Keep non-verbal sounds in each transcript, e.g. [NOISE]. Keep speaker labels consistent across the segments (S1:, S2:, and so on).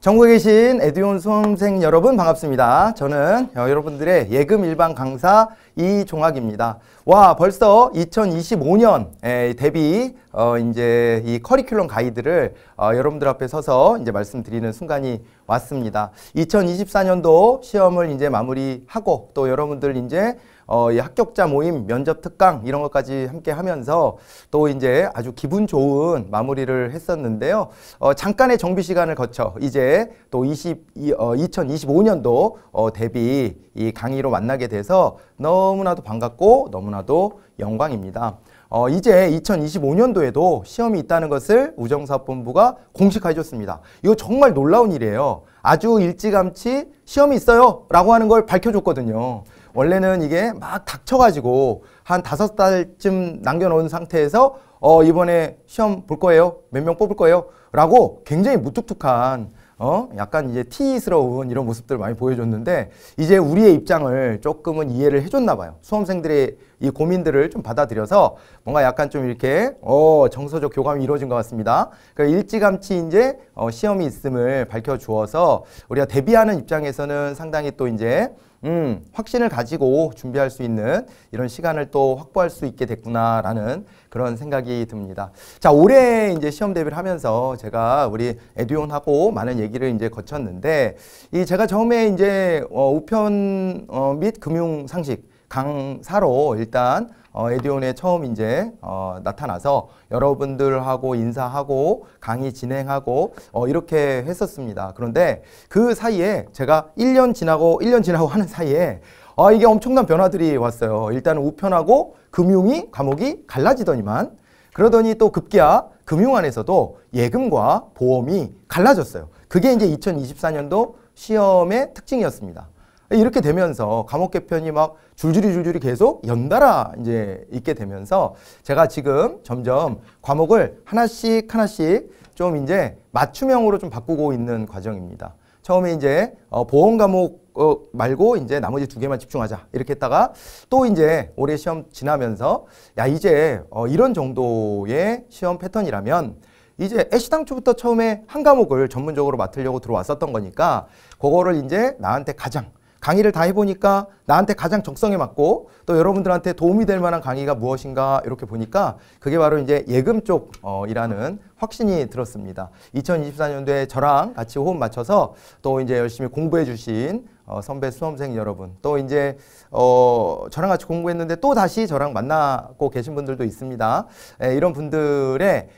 S1: 전국에 계신 에듀온 수험생 여러분 반갑습니다. 저는 어, 여러분들의 예금 일반 강사 이종학입니다. 와 벌써 2025년 대비 어 이제 이 커리큘럼 가이드를 어 여러분들 앞에 서서 이제 말씀드리는 순간이 왔습니다. 2024년도 시험을 이제 마무리하고 또 여러분들 이제 어, 이 합격자 모임, 면접 특강 이런 것까지 함께 하면서 또 이제 아주 기분 좋은 마무리를 했었는데요. 어, 잠깐의 정비 시간을 거쳐 이제 또 20, 어, 2025년도 어, 데뷔 이 강의로 만나게 돼서 너무나도 반갑고 너무나도 영광입니다. 어, 이제 2025년도에도 시험이 있다는 것을 우정사업본부가 공식화해 줬습니다. 이거 정말 놀라운 일이에요. 아주 일찌감치 시험이 있어요 라고 하는 걸 밝혀줬거든요. 원래는 이게 막 닥쳐가지고 한 다섯 달쯤 남겨놓은 상태에서 어 이번에 시험 볼 거예요 몇 명 뽑을 거예요 라고 굉장히 무뚝뚝한 어 약간 이제 티스러운 이런 모습들을 많이 보여줬는데 이제 우리의 입장을 조금은 이해를 해줬나 봐요 수험생들의 이 고민들을 좀 받아들여서 뭔가 약간 좀 이렇게 어 정서적 교감이 이루어진 것 같습니다 그니까 일찌감치 이제 어 시험이 있음을 밝혀 주어서 우리가 대비하는 입장에서는 상당히 또 이제 음, 확신을 가지고 준비할 수 있는 이런 시간을 또 확보할 수 있게 됐구나라는 그런 생각이 듭니다. 자, 올해 이제 시험 대비를 하면서 제가 우리 에듀온하고 많은 얘기를 이제 거쳤는데 이 제가 처음에 이제 어, 우편 어, 및 금융 상식 강사로 일단 어, 에디온에 처음 이제 어, 나타나서 여러분들하고 인사하고 강의 진행하고 어, 이렇게 했었습니다. 그런데 그 사이에 제가 1년 지나고 1년 지나고 하는 사이에 아, 이게 엄청난 변화들이 왔어요. 일단은 우편하고 금융이 과목이 갈라지더니만 그러더니 또 급기야 금융 안에서도 예금과 보험이 갈라졌어요. 그게 이제 2024년도 시험의 특징이었습니다. 이렇게 되면서 감옥 개편이 막 줄줄이 줄줄이 계속 연달아 이제 있게 되면서 제가 지금 점점 과목을 하나씩 하나씩 좀 이제 맞춤형으로 좀 바꾸고 있는 과정입니다. 처음에 이제 어, 보험 과목 어, 말고 이제 나머지 두 개만 집중하자 이렇게 했다가 또 이제 올해 시험 지나면서 야 이제 어, 이런 정도의 시험 패턴이라면 이제 애시당초부터 처음에 한 과목을 전문적으로 맡으려고 들어왔었던 거니까 그거를 이제 나한테 가장 강의를 다 해보니까 나한테 가장 적성에 맞고 또 여러분들한테 도움이 될 만한 강의가 무엇인가 이렇게 보니까 그게 바로 이제 예금 쪽이라는 확신이 들었습니다. 2024년도에 저랑 같이 호흡 맞춰서 또 이제 열심히 공부해 주신 어, 선배 수험생 여러분 또 이제 어, 저랑 같이 공부했는데 또 다시 저랑 만나고 계신 분들도 있습니다. 예, 이런 분들의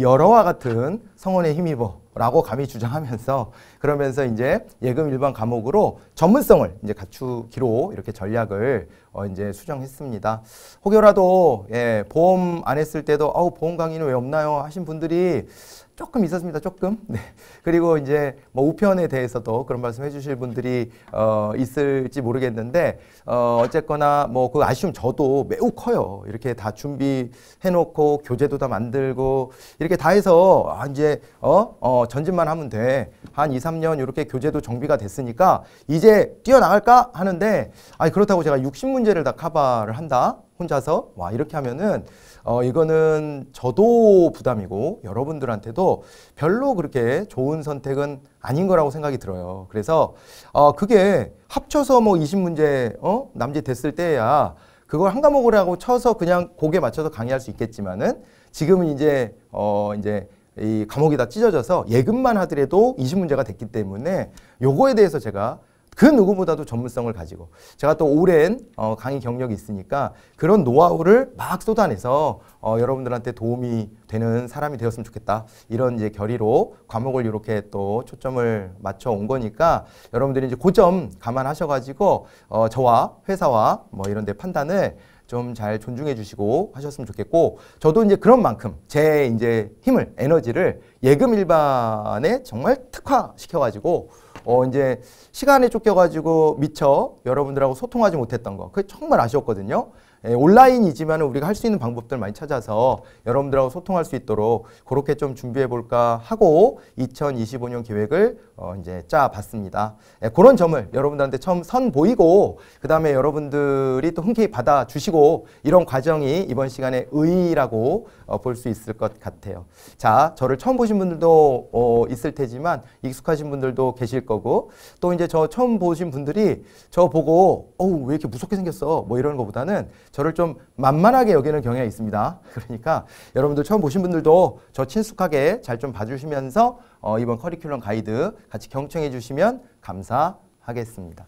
S1: 여러와 어, 같은 성원에 힘입어 라고 감히 주장하면서 그러면서 이제 예금 일반 과목으로 전문성을 이제 갖추기로 이렇게 전략을 어 이제 수정했습니다. 혹여라도 예, 보험 안 했을 때도 아우 보험 강의는 왜 없나요 하신 분들이 조금 있었습니다. 조금. [LAUGHS] 네. 그리고 이제 뭐 우편에 대해서도 그런 말씀 해주실 분들이 어, 있을지 모르겠는데 어, 어쨌거나 뭐 그 아쉬움 저도 매우 커요. 이렇게 다 준비해놓고 교재도 다 만들고 이렇게 다 해서 아, 이제 어? 어 전진만 하면 돼. 한 2, 3년 이렇게 교재도 정비가 됐으니까 이제 뛰어나갈까 하는데 아니 그렇다고 제가 60문제를 다 커버를 한다. 혼자서 와 이렇게 하면은 어, 이거는 저도 부담이고 여러분들한테도 별로 그렇게 좋은 선택은 아닌 거라고 생각이 들어요. 그래서 어, 그게 합쳐서 뭐 20문제 어? 남짓 됐을 때야 그걸 한과목이하고 쳐서 그냥 곡에 맞춰서 강의할 수 있겠지만은 지금은 이제 어 이제 이과목이다 찢어져서 예금만 하더라도 20문제가 됐기 때문에 요거에 대해서 제가 그 누구보다도 전문성을 가지고 제가 또 오랜 어, 강의 경력이 있으니까 그런 노하우를 막 쏟아내서 어, 여러분들한테 도움이 되는 사람이 되었으면 좋겠다 이런 이제 결의로 과목을 이렇게 또 초점을 맞춰 온 거니까 여러분들이 이제 고점 감안하셔가지고 어, 저와 회사와 뭐 이런데 판단을 좀 잘 존중해 주시고 하셨으면 좋겠고 저도 이제 그런 만큼 제 이제 힘을 에너지를 예금 일반에 정말 특화시켜가지고 어 이제 시간에 쫓겨가지고 미처 여러분들하고 소통하지 못했던 거 그게 정말 아쉬웠거든요. 예, 온라인이지만 우리가 할 수 있는 방법들 많이 찾아서 여러분들하고 소통할 수 있도록 그렇게 좀 준비해 볼까 하고 2025년 계획을 어 이제 짜봤습니다. 예, 그런 점을 여러분들한테 처음 선 보이고 그 다음에 여러분들이 또 흔쾌히 받아주시고 이런 과정이 이번 시간에 의의라고 어 볼수 있을 것 같아요. 자, 저를 처음 보신 분들도 어 있을 테지만 익숙하신 분들도 계실 거고 또 이제 저 처음 보신 분들이 저 보고 어우 왜 이렇게 무섭게 생겼어 뭐 이런 것보다는 저를 좀 만만하게 여기는 경향이 있습니다. 그러니까 여러분들 처음 보신 분들도 저 친숙하게 잘 좀 봐주시면서 어, 이번 커리큘럼 가이드 같이 경청해 주시면 감사하겠습니다.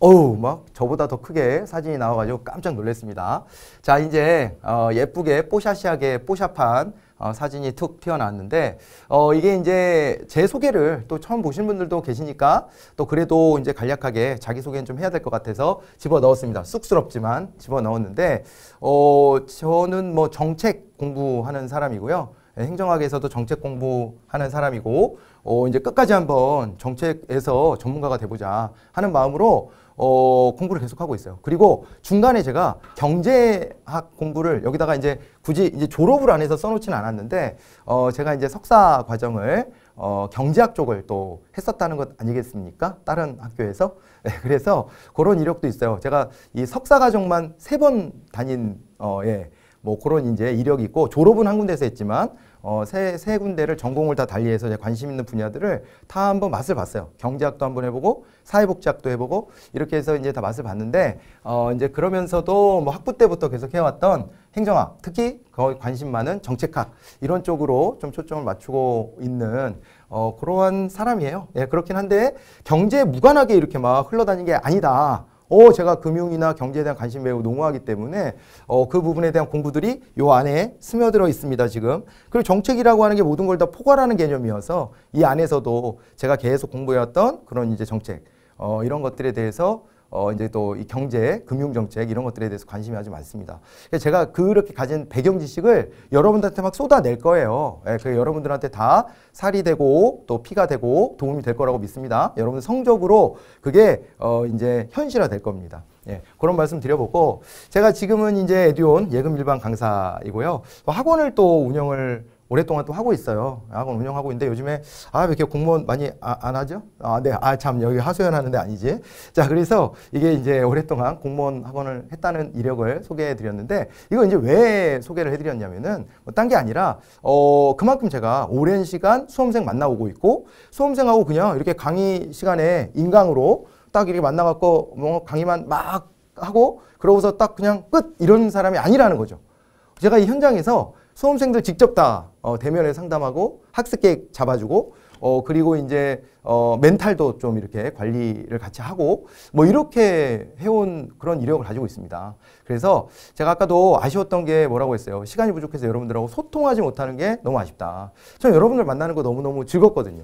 S1: 어우 막 저보다 더 크게 사진이 나와가지고 깜짝 놀랐습니다. 자 이제 어, 예쁘게 뽀샤시하게 뽀샤판 어, 사진이 툭 튀어나왔는데 어, 이게 이제 제 소개를 또 처음 보신 분들도 계시니까 또 그래도 이제 간략하게 자기 소개는 좀 해야 될 것 같아서 집어 넣었습니다. 쑥스럽지만 집어 넣었는데 어, 저는 뭐 정책 공부하는 사람이고요. 예, 행정학에서도 정책 공부하는 사람이고 어, 이제 끝까지 한번 정책에서 전문가가 돼보자 하는 마음으로 어, 공부를 계속하고 있어요. 그리고 중간에 제가 경제학 공부를 여기다가 이제 굳이 이제 졸업을 안 해서 써놓지는 않았는데 어, 제가 이제 석사 과정을 어, 경제학 쪽을 또 했었다는 것 아니겠습니까? 다른 학교에서. [LAUGHS] 네, 그래서 그런 이력도 있어요. 제가 이 석사 과정만 세 번 다닌 어, 예. 뭐 그런 이제 이력이 있고 졸업은 한 군데서 했지만 어, 세, 세 군데를 전공을 다 달리해서 제 관심 있는 분야들을 다 한번 맛을 봤어요. 경제학도 한번 해보고 사회복지학도 해보고 이렇게 해서 이제 다 맛을 봤는데 어, 이제 그러면서도 뭐 학부 때부터 계속 해왔던 행정학, 특히 거의 관심 많은 정책학 이런 쪽으로 좀 초점을 맞추고 있는 어, 그러한 사람이에요. 예, 그렇긴 한데 경제에 무관하게 이렇게 막 흘러다닌 게 아니다. 어, 제가 금융이나 경제에 대한 관심이 매우 농후하기 때문에 어, 그 부분에 대한 공부들이 요 안에 스며들어 있습니다, 지금. 그리고 정책이라고 하는 게 모든 걸 다 포괄하는 개념이어서 이 안에서도 제가 계속 공부해왔던 그런 이제 정책, 어, 이런 것들에 대해서 어, 이제 또 이 경제, 금융정책 이런 것들에 대해서 관심이 아주 많습니다. 제가 그렇게 가진 배경 지식을 여러분들한테 막 쏟아낼 거예요. 예, 그 여러분들한테 다 살이 되고 또 피가 되고 도움이 될 거라고 믿습니다. 여러분 성적으로 그게 어, 이제 현실화 될 겁니다. 예, 그런 말씀 드려보고 제가 지금은 이제 에듀온 예금 일반 강사이고요. 학원을 또 운영을 오랫동안 또 하고 있어요. 학원 운영하고 있는데 요즘에 아 왜 이렇게 공무원 많이 아, 안 하죠? 아 네, 아 참 여기 하소연 하는데 아니지. 자 그래서 이게 이제 오랫동안 공무원 학원을 했다는 이력을 소개해드렸는데 이거 이제 왜 소개를 해드렸냐면은 뭐 딴 게 아니라 어 그만큼 제가 오랜 시간 수험생 만나오고 있고 수험생하고 그냥 이렇게 강의 시간에 인강으로 딱 이렇게 만나갖고 뭐 강의만 막 하고 그러고서 딱 그냥 끝 이런 사람이 아니라는 거죠. 제가 이 현장에서 수험생들 직접 다 어, 대면에 상담하고 학습 계획 잡아주고 어, 그리고 이제 어, 멘탈도 좀 이렇게 관리를 같이 하고 뭐 이렇게 해온 그런 이력을 가지고 있습니다. 그래서 제가 아까도 아쉬웠던 게 뭐라고 했어요. 시간이 부족해서 여러분들하고 소통하지 못하는 게 너무 아쉽다. 저는 여러분들 만나는 거 너무너무 즐겁거든요.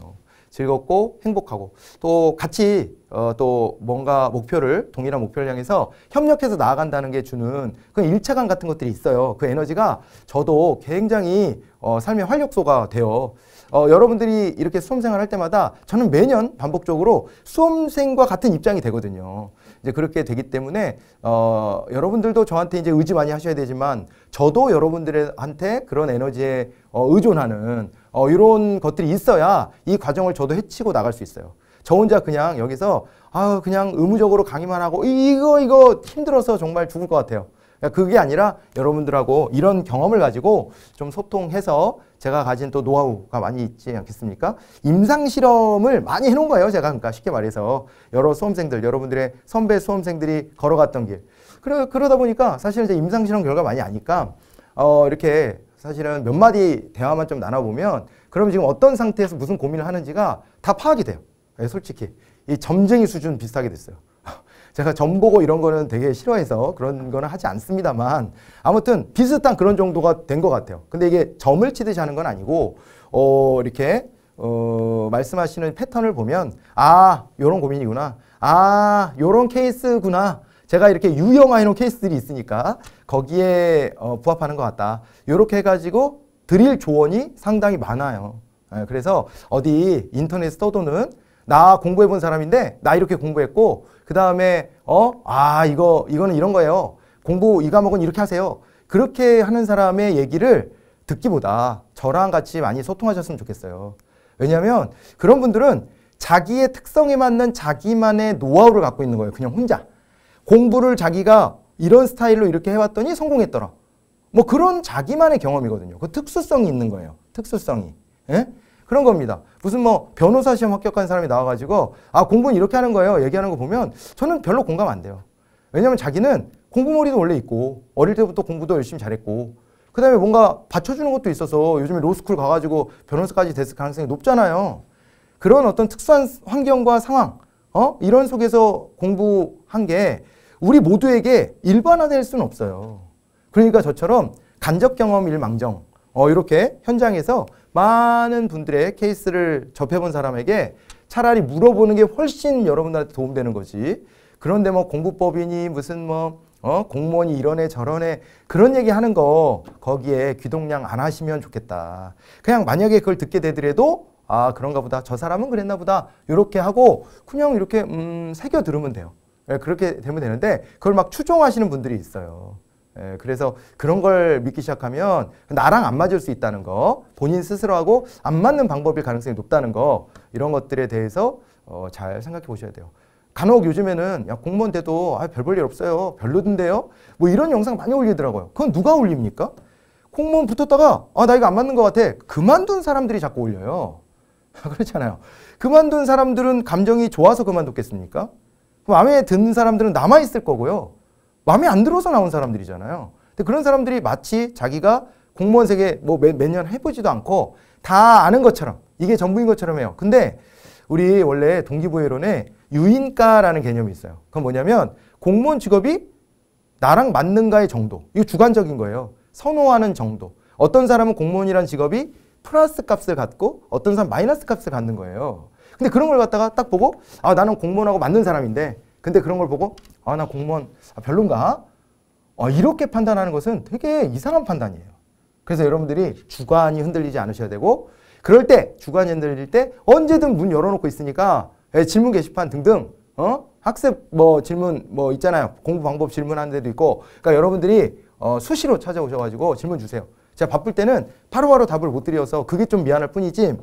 S1: 즐겁고 행복하고 또 같이 어, 또 뭔가 목표를 동일한 목표를 향해서 협력해서 나아간다는 게 주는 그 일체감 같은 것들이 있어요. 그 에너지가 저도 굉장히 어, 삶의 활력소가 돼요. 어, 여러분들이 이렇게 수험생활 할 때마다 저는 매년 반복적으로 수험생과 같은 입장이 되거든요. 이제 그렇게 되기 때문에 어, 여러분들도 저한테 이제 의지 많이 하셔야 되지만 저도 여러분들한테 그런 에너지에 어, 의존하는 어, 이런 것들이 있어야 이 과정을 저도 해치고 나갈 수 있어요. 저 혼자 그냥 여기서 아 그냥 의무적으로 강의만 하고 이거 이거 힘들어서 정말 죽을 것 같아요. 그러니까 그게 아니라 여러분들하고 이런 경험을 가지고 좀 소통해서 제가 가진 또 노하우가 많이 있지 않겠습니까? 임상 실험을 많이 해놓은 거예요. 제가 그러니까 쉽게 말해서 여러 수험생들, 여러분들의 선배 수험생들이 걸어갔던 길. 그러, 그러다 보니까 사실 은 이제 임상 실험 결과 많이 아니까 어, 이렇게 사실은 몇 마디 대화만 좀 나눠보면 그럼 지금 어떤 상태에서 무슨 고민을 하는지가 다 파악이 돼요. 네, 솔직히 이 점쟁이 수준 비슷하게 됐어요. 제가 전보고 이런 거는 되게 싫어해서 그런 거는 하지 않습니다만 아무튼 비슷한 그런 정도가 된 것 같아요. 근데 이게 점을 치듯이 하는 건 아니고 어 이렇게 어 말씀하시는 패턴을 보면 아 요런 고민이구나 아 요런 케이스구나 제가 이렇게 유형화해 놓은 케이스들이 있으니까 거기에 어, 부합하는 것 같다 이렇게 해가지고 드릴 조언이 상당히 많아요. 예, 그래서 어디 인터넷 써도는 나 공부해 본 사람인데 나 이렇게 공부했고 그 다음에 어 아 이거 이거는 이런 거예요. 공부 이 과목은 이렇게 하세요. 그렇게 하는 사람의 얘기를 듣기보다 저랑 같이 많이 소통하셨으면 좋겠어요. 왜냐하면 그런 분들은 자기의 특성에 맞는 자기만의 노하우를 갖고 있는 거예요. 그냥 혼자. 공부를 자기가 이런 스타일로 이렇게 해왔더니 성공했더라. 뭐 그런 자기만의 경험이거든요. 그 특수성이 있는 거예요. 특수성이. 예? 그런 겁니다. 무슨 뭐 변호사 시험 합격한 사람이 나와가지고 아 공부는 이렇게 하는 거예요 얘기하는 거 보면 저는 별로 공감 안 돼요. 왜냐면 자기는 공부머리도 원래 있고 어릴 때부터 공부도 열심히 잘했고 그다음에 뭔가 받쳐주는 것도 있어서 요즘에 로스쿨 가가지고 변호사까지 됐을 가능성이 높잖아요. 그런 어떤 특수한 환경과 상황 어 이런 속에서 공부한 게 우리 모두에게 일반화될 수는 없어요. 그러니까 저처럼 간접 경험일 망정 어, 이렇게 현장에서 많은 분들의 케이스를 접해본 사람에게 차라리 물어보는 게 훨씬 여러분들한테 도움되는 거지. 그런데 뭐 공부법이니 무슨 뭐 어? 공무원이 이러네 저러네 그런 얘기 하는 거 거기에 귀동량 안 하시면 좋겠다. 그냥 만약에 그걸 듣게 되더라도 아 그런가 보다 저 사람은 그랬나 보다 이렇게 하고 그냥 이렇게 음 새겨 들으면 돼요. 예, 그렇게 되면 되는데 그걸 막 추종하시는 분들이 있어요. 예, 그래서 그런 걸 믿기 시작하면 나랑 안 맞을 수 있다는 거, 본인 스스로하고 안 맞는 방법일 가능성이 높다는 거 이런 것들에 대해서 어, 잘 생각해 보셔야 돼요. 간혹 요즘에는 야 공무원 돼도 아, 별볼 일 없어요. 별로던데요. 뭐 이런 영상 많이 올리더라고요. 그건 누가 올립니까? 공무원 붙었다가 아, 나 이거 안 맞는 것 같아. 그만둔 사람들이 자꾸 올려요. [LAUGHS] 그렇잖아요. 그만둔 사람들은 감정이 좋아서 그만뒀겠습니까? 마음에 드는 사람들은 남아있을 거고요. 마음에 안 들어서 나온 사람들이잖아요. 근데 그런 사람들이 마치 자기가 공무원 세계 뭐 몇 년 해보지도 않고 다 아는 것처럼 이게 전부인 것처럼 해요. 근데 우리 원래 동기부여론에 유인가라는 개념이 있어요. 그건 뭐냐면 공무원 직업이 나랑 맞는가의 정도. 이거 주관적인 거예요. 선호하는 정도. 어떤 사람은 공무원이란 직업이 플러스 값을 갖고 어떤 사람 마이너스 값을 갖는 거예요. 근데 그런 걸 갖다가 딱 보고 아 나는 공무원하고 맞는 사람인데 근데 그런 걸 보고 아 나 공무원 아, 별론가? 아, 이렇게 판단하는 것은 되게 이상한 판단이에요. 그래서 여러분들이 주관이 흔들리지 않으셔야 되고 그럴 때 주관이 흔들릴 때 언제든 문 열어놓고 있으니까 예, 질문 게시판 등등 어? 학습 뭐 질문 뭐 있잖아요. 공부 방법 질문하는 데도 있고 그러니까 여러분들이 어, 수시로 찾아오셔가지고 질문 주세요. 제가 바쁠 때는 바로바로 답을 못 드려서 그게 좀 미안할 뿐이지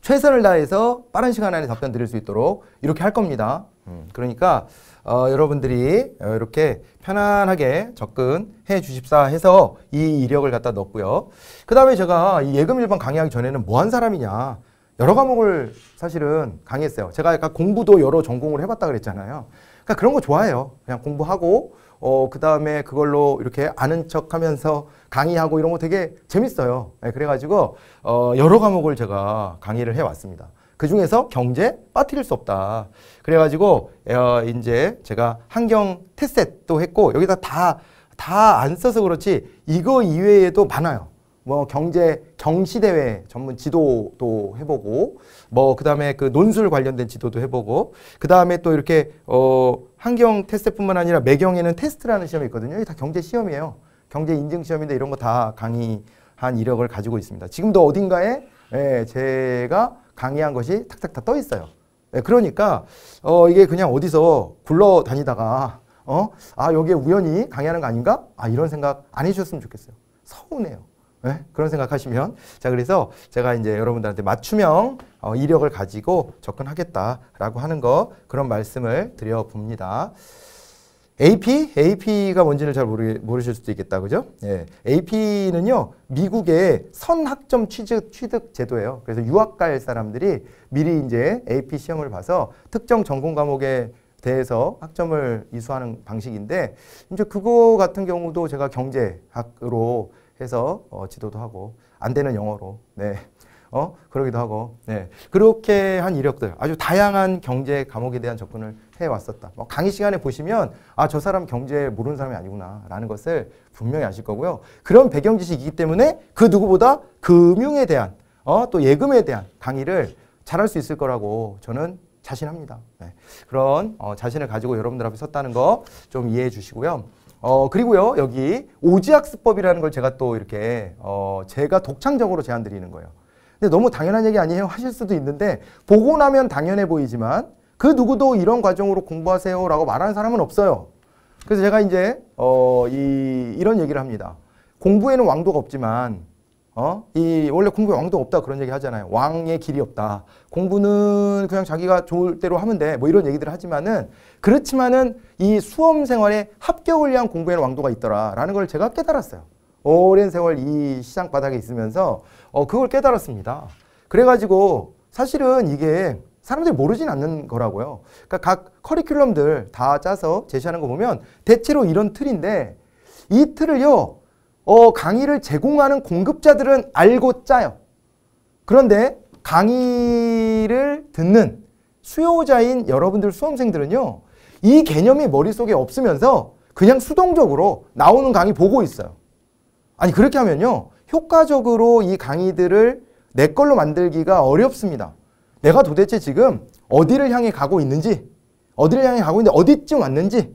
S1: 최선을 다해서 빠른 시간 안에 답변 드릴 수 있도록 이렇게 할 겁니다. 그러니까 어, 여러분들이 어, 이렇게 편안하게 접근해 주십사 해서 이 이력을 갖다 넣었고요. 그 다음에 제가 이 예금 1번 강의하기 전에는 뭐 한 사람이냐 여러 과목을 사실은 강의했어요. 제가 약간 공부도 여러 전공을 해봤다 그랬잖아요. 그러니까 그런 거 좋아해요. 그냥 공부하고 어, 그 다음에 그걸로 이렇게 아는 척 하면서 강의하고 이런 거 되게 재밌어요. 네, 그래가지고, 어, 여러 과목을 제가 강의를 해왔습니다. 그 중에서 경제 빠뜨릴 수 없다. 그래가지고 어, 이제 제가 환경 테셋도 했고 여기다 다 다 안 써서 그렇지 이거 이외에도 많아요. 뭐 경제 경시 대회 전문 지도도 해보고 뭐 그다음에 그 논술 관련된 지도도 해보고 그다음에 또 이렇게 어 환경 테스트뿐만 아니라 매경에는 테스트라는 시험이 있거든요. 이게 다 경제 시험이에요. 경제 인증 시험인데 이런 거 다 강의한 이력을 가지고 있습니다. 지금도 어딘가에 예, 제가 강의한 것이 탁탁 다떠 있어요. 네, 그러니까 어, 이게 그냥 어디서 굴러다니다가 어? 아 여기에 우연히 강의하는 거 아닌가? 아 이런 생각 안 해주셨으면 좋겠어요. 서운해요. 네? 그런 생각하시면 자 그래서 제가 이제 여러분들한테 맞춤형 어, 이력을 가지고 접근하겠다라고 하는 거 그런 말씀을 드려봅니다. AP? AP가 뭔지는잘 모르, 모르실 수도 있겠다. 그죠? 예. AP는요, 미국의 선학점 취득, 취득 제도예요. 그래서 유학 갈 사람들이 미리 이제 AP 시험을 봐서 특정 전공 과목에 대해서 학점을 이수하는 방식인데, 이제 그거 같은 경우도 제가 경제학으로 해서 어, 지도도 하고, 안 되는 영어로, 네. 어 그러기도 하고 네 그렇게 한 이력들 아주 다양한 경제 과목에 대한 접근을 해 왔었다. 뭐 강의 시간에 보시면 아 저 사람 경제 모르는 사람이 아니구나라는 것을 분명히 아실 거고요. 그런 배경 지식이기 때문에 그 누구보다 금융에 대한 어또 예금에 대한 강의를 잘할 수 있을 거라고 저는 자신합니다. 네. 그런 어, 자신을 가지고 여러분들 앞에 섰다는 거 좀 이해해 주시고요. 어, 그리고요, 여기 오지학습법이라는 걸 제가 또 이렇게, 어, 제가 독창적으로 제안 드리는 거예요. 근데 너무 당연한 얘기 아니에요 하실 수도 있는데 보고 나면 당연해 보이지만 그 누구도 이런 과정으로 공부하세요라고 말하는 사람은 없어요. 그래서 제가 이제 어, 이, 이런 얘기를 합니다. 공부에는 왕도가 없지만 어? 이 원래 공부에 왕도가 없다 그런 얘기 하잖아요. 왕의 길이 없다. 공부는 그냥 자기가 좋을 대로 하면 돼. 뭐 이런 얘기들을 하지만은 그렇지만은 이 수험 생활에 합격을 위한 공부에는 왕도가 있더라라는 걸 제가 깨달았어요. 오랜 세월 이 시장 바닥에 있으면서 어, 그걸 깨달았습니다. 그래가지고 사실은 이게 사람들이 모르진 않는 거라고요. 그러니까 각 커리큘럼들 다 짜서 제시하는 거 보면 대체로 이런 틀인데 이 틀을요, 어, 강의를 제공하는 공급자들은 알고 짜요. 그런데 강의를 듣는 수요자인 여러분들 수험생들은요, 이 개념이 머릿속에 없으면서 그냥 수동적으로 나오는 강의 보고 있어요. 아니, 그렇게 하면요, 효과적으로 이 강의들을 내 걸로 만들기가 어렵습니다. 내가 도대체 지금 어디를 향해 가고 있는지 어디를 향해 가고 있는데 어디쯤 왔는지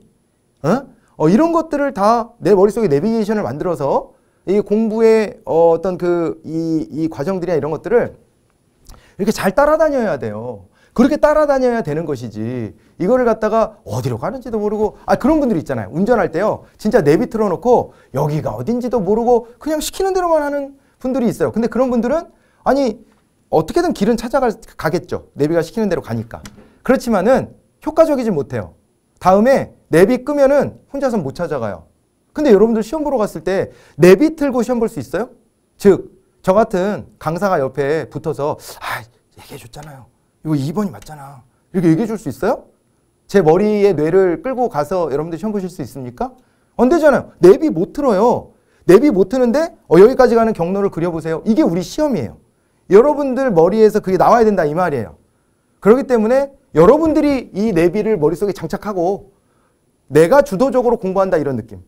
S1: 어? 어 이런 것들을 다 내 머릿속에 내비게이션을 만들어서 이 공부의 어, 떤그 이 이 과정들이나 이런 것들을 이렇게 잘 따라다녀야 돼요. 그렇게 따라다녀야 되는 것이지. 이거를 갖다가 어디로 가는지도 모르고, 아, 그런 분들 있잖아요. 운전할 때요. 진짜 내비 틀어놓고 여기가 어딘지도 모르고 그냥 시키는 대로만 하는 분들이 있어요. 근데 그런 분들은 아니, 어떻게든 길은 찾아가겠죠. 내비가 시키는 대로 가니까. 그렇지만은 효과적이지 못해요. 다음에 내비 끄면은 혼자서 못 찾아가요. 근데 여러분들 시험 보러 갔을 때 내비 틀고 시험 볼 수 있어요? 즉, 저 같은 강사가 옆에 붙어서, 아, 얘기해줬잖아요. 이거 2번이 맞잖아. 이렇게 얘기해 줄 수 있어요? 제 머리에 뇌를 끌고 가서 여러분들 시험 보실 수 있습니까? 안 되잖아요. 내비 못 틀어요. 내비 못 트는데 어, 여기까지 가는 경로를 그려보세요. 이게 우리 시험이에요. 여러분들 머리에서 그게 나와야 된다 이 말이에요. 그렇기 때문에 여러분들이 이 내비를 머릿속에 장착하고 내가 주도적으로 공부한다 이런 느낌.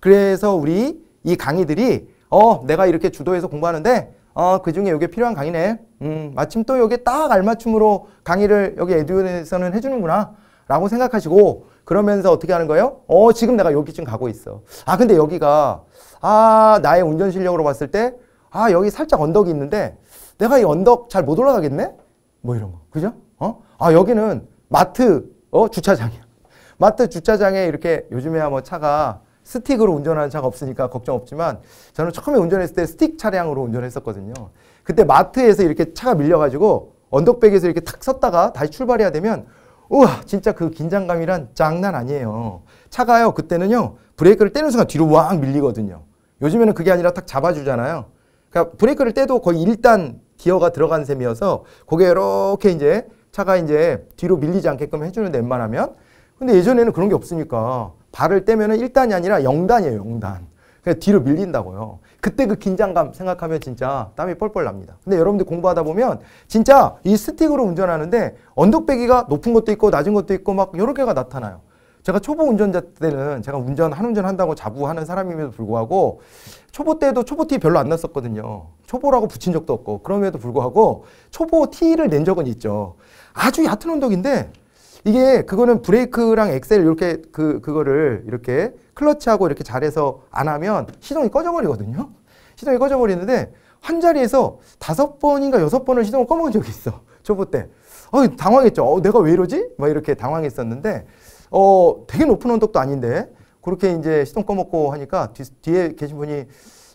S1: 그래서 우리 이 강의들이 어 내가 이렇게 주도해서 공부하는데 어, 그 중에 이게 필요한 강의네. 음, 마침 또여기딱 알맞춤으로 강의를 여기 에듀에서는 해주는구나. 라고 생각하시고, 그러면서 어떻게 하는 거예요? 어, 지금 내가 여기쯤 가고 있어. 아, 근데 여기가, 아, 나의 운전 실력으로 봤을 때, 아, 여기 살짝 언덕이 있는데, 내가 이 언덕 잘 못 올라가겠네? 뭐 이런 거. 그죠? 어? 아, 여기는 마트, 어, 주차장이야. 마트 주차장에 이렇게 요즘에야 뭐 차가 스틱으로 운전하는 차가 없으니까 걱정 없지만 저는 처음에 운전했을 때 스틱 차량으로 운전했었거든요. 그때 마트에서 이렇게 차가 밀려가지고 언덕백에서 이렇게 탁 섰다가 다시 출발해야 되면 우와 진짜 그 긴장감이란 장난 아니에요. 차가요 그때는요 브레이크를 떼는 순간 뒤로 왕 밀리거든요. 요즘에는 그게 아니라 탁 잡아주잖아요. 그러니까 브레이크를 떼도 거의 일단 기어가 들어간 셈이어서 그게 이렇게 이제 차가 이제 뒤로 밀리지 않게끔 해주는데 웬만하면 근데 예전에는 그런 게 없으니까 발을 떼면은 1단이 아니라 0단이에요, 0단. 그냥 뒤로 밀린다고요. 그때 그 긴장감 생각하면 진짜 땀이 뻘뻘 납니다. 근데 여러분들 공부하다 보면 진짜 이 스틱으로 운전하는데 언덕배기가 높은 것도 있고 낮은 것도 있고 막 여러 개가 나타나요. 제가 초보 운전자 때는 제가 운전 한 운전 한다고 자부하는 사람임에도 불구하고 초보 때도 초보 티 별로 안 났었거든요. 초보라고 붙인 적도 없고 그럼에도 불구하고 초보 티를 낸 적은 있죠. 아주 얕은 언덕인데 이게 그거는 브레이크랑 엑셀 이렇게 그 그거를 이렇게 클러치하고 이렇게 잘해서 안 하면 시동이 꺼져버리거든요. 시동이 꺼져버리는데 한 자리에서 다섯 번인가 여섯 번을 시동을 꺼먹은 적이 있어. 초보 때. 어, 당황했죠. 어, 내가 왜 이러지? 막 이렇게 당황했었는데, 어, 되게 높은 언덕도 아닌데, 그렇게 이제 시동 꺼먹고 하니까 뒤, 에 계신 분이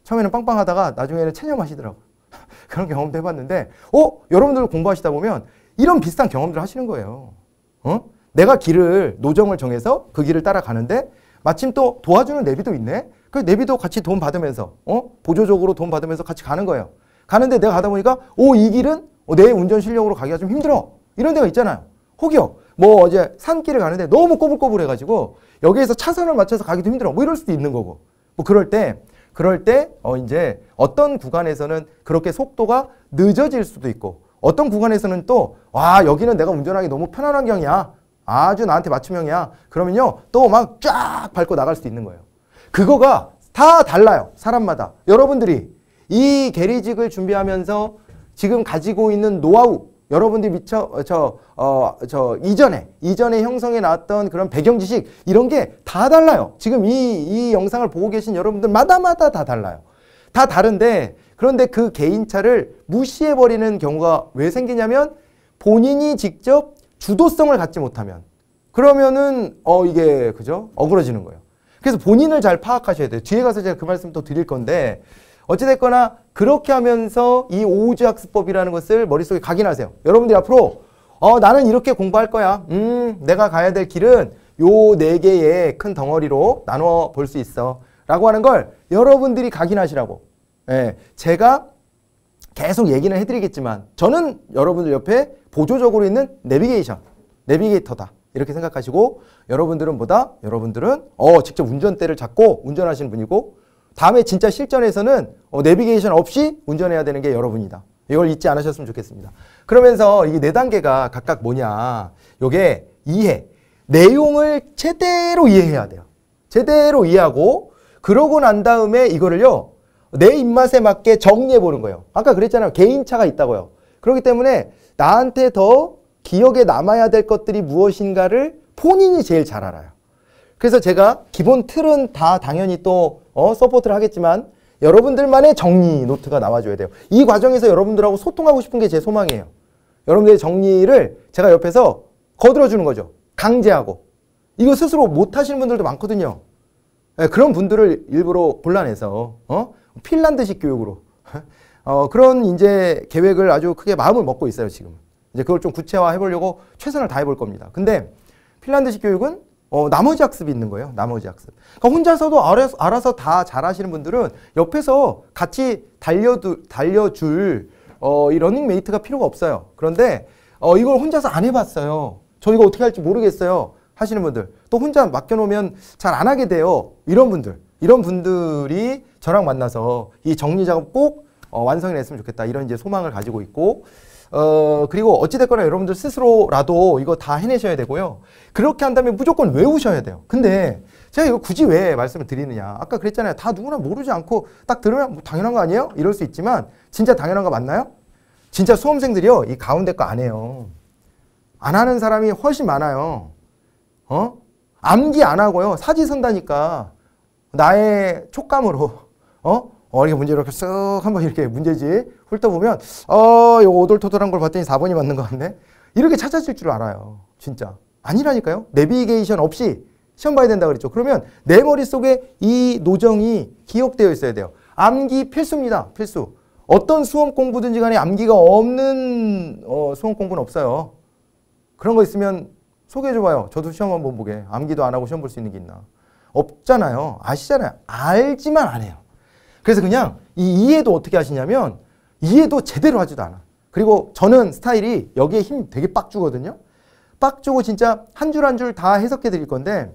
S1: 처음에는 빵빵하다가 나중에는 체념하시더라고 [LAUGHS] 그런 경험도 해봤는데, 어? 여러분들 공부하시다 보면 이런 비슷한 경험들 을 하시는 거예요. 어? 내가 길을 노정을 정해서 그 길을 따라가는데 마침 또 도와주는 내비도 있네. 그 내비도 같이 돈 받으면서 어? 보조적으로 돈 받으면서 같이 가는 거예요. 가는데 내가 가다 보니까 오 이 길은 어, 내 운전 실력으로 가기가 좀 힘들어. 이런 데가 있잖아요. 혹여 뭐 어제 산길을 가는데 너무 꼬불꼬불해가지고 여기에서 차선을 맞춰서 가기도 힘들어. 뭐 이럴 수도 있는 거고. 뭐 그럴 때 그럴 때어 이제 어떤 구간에서는 그렇게 속도가 늦어질 수도 있고 어떤 구간에서는 또와 아, 여기는 내가 운전하기 너무 편한 안 환경이야. 아주 나한테 맞춤형이야. 그러면요. 또 막 쫙 밟고 나갈 수 있는 거예요. 그거가 다 달라요. 사람마다. 여러분들이 이 게리직을 준비하면서 지금 가지고 있는 노하우 여러분들이 미처 저 어저 어, 이전에 이전에 형성해 놨던 그런 배경 지식 이런 게 다 달라요. 지금 이 이 영상을 보고 계신 여러분들 마다마다 다 달라요. 다 다른데 그런데 그 개인차를 무시해버리는 경우가 왜 생기냐면 본인이 직접 주도성을 갖지 못하면 그러면은 어 이게 그죠? 어그러지는 거예요. 그래서 본인을 잘 파악하셔야 돼요. 뒤에 가서 제가 그 말씀 또 드릴 건데 어찌됐거나 그렇게 하면서 이오즈 학습법이라는 것을 머릿속에 각인하세요. 여러분들이 앞으로 어, 나는 이렇게 공부할 거야. 음, 내가 가야 될 길은 요 네 개의 큰 덩어리로 나눠 볼 수 있어. 라고 하는 걸 여러분들이 각인하시라고. 예, 제가 계속 얘기는 해드리겠지만 저는 여러분들 옆에 보조적으로 있는 내비게이션, 내비게이터다. 이렇게 생각하시고 여러분들은 보다 여러분들은 어 직접 운전대를 잡고 운전하시는 분이고 다음에 진짜 실전에서는 어, 내비게이션 없이 운전해야 되는 게 여러분이다. 이걸 잊지 않으셨으면 좋겠습니다. 그러면서 이네 단계가 각각 뭐냐. 이게 이해. 내용을 제대로 이해해야 돼요. 제대로 이해하고 그러고 난 다음에 이거를요. 내 입맛에 맞게 정리해 보는 거예요. 아까 그랬잖아요. 개인차가 있다고요. 그렇기 때문에 나한테 더 기억에 남아야 될 것들이 무엇인가를 본인이 제일 잘 알아요. 그래서 제가 기본 틀은 다 당연히 또 어, 서포트를 하겠지만 여러분들만의 정리 노트가 나와줘야 돼요. 이 과정에서 여러분들하고 소통하고 싶은 게 제 소망이에요. 여러분들의 정리를 제가 옆에서 거들어주는 거죠. 강제하고. 이거 스스로 못하시는 분들도 많거든요. 네, 그런 분들을 일부러 곤란해서 어? 핀란드식 교육으로 [LAUGHS] 어, 그런 이제 계획을 아주 크게 마음을 먹고 있어요 지금 이제 그걸 좀 구체화해 보려고 최선을 다해 볼 겁니다. 근데 핀란드식 교육은 어, 나머지 학습이 있는 거예요. 나머지 학습. 그러니까 혼자서도 알아서, 알아서 다 잘하시는 분들은 옆에서 같이 달려두, 달려줄 어, 이 러닝메이트가 필요가 없어요. 그런데 어, 이걸 혼자서 안 해봤어요. 저희가 어떻게 할지 모르겠어요. 하시는 분들. 또 혼자 맡겨놓으면 잘 안 하게 돼요. 이런 분들. 이런 분들이 저랑 만나서 이 정리 작업 꼭 어, 완성해냈으면 좋겠다 이런 이제 소망을 가지고 있고 어 그리고 어찌됐거나 여러분들 스스로라도 이거 다 해내셔야 되고요. 그렇게 한다면 무조건 외우셔야 돼요. 근데 제가 이거 굳이 왜 말씀을 드리느냐. 아까 그랬잖아요. 다 누구나 모르지 않고 딱 들으면 뭐 당연한 거 아니에요? 이럴 수 있지만 진짜 당연한 거 맞나요? 진짜 수험생들이요. 이 가운데 거 안 해요. 안 하는 사람이 훨씬 많아요. 어? 암기 안 하고요. 사지선다니까 나의 촉감으로 어? 어, 이렇게 문제 이렇게 쓱 한번 이렇게 문제지 훑어보면, 어, 요거 오돌토돌한 걸 봤더니 4번이 맞는 것 같네? 이렇게 찾아질 줄 알아요. 진짜. 아니라니까요. 내비게이션 없이 시험 봐야 된다 그랬죠. 그러면 내 머릿속에 이 노정이 기억되어 있어야 돼요. 암기 필수입니다. 필수. 어떤 수험 공부든지 간에 암기가 없는 어, 수험 공부는 없어요. 그런 거 있으면 소개해줘봐요. 저도 시험 한번 보게. 암기도 안 하고 시험 볼 수 있는 게 있나. 없잖아요. 아시잖아요. 알지만 안 해요. 그래서 그냥 이 이해도 어떻게 하시냐면 이해도 제대로 하지도 않아. 그리고 저는 스타일이 여기에 힘 되게 빡 주거든요. 빡 주고 진짜 한 줄 한 줄 다 해석해 드릴 건데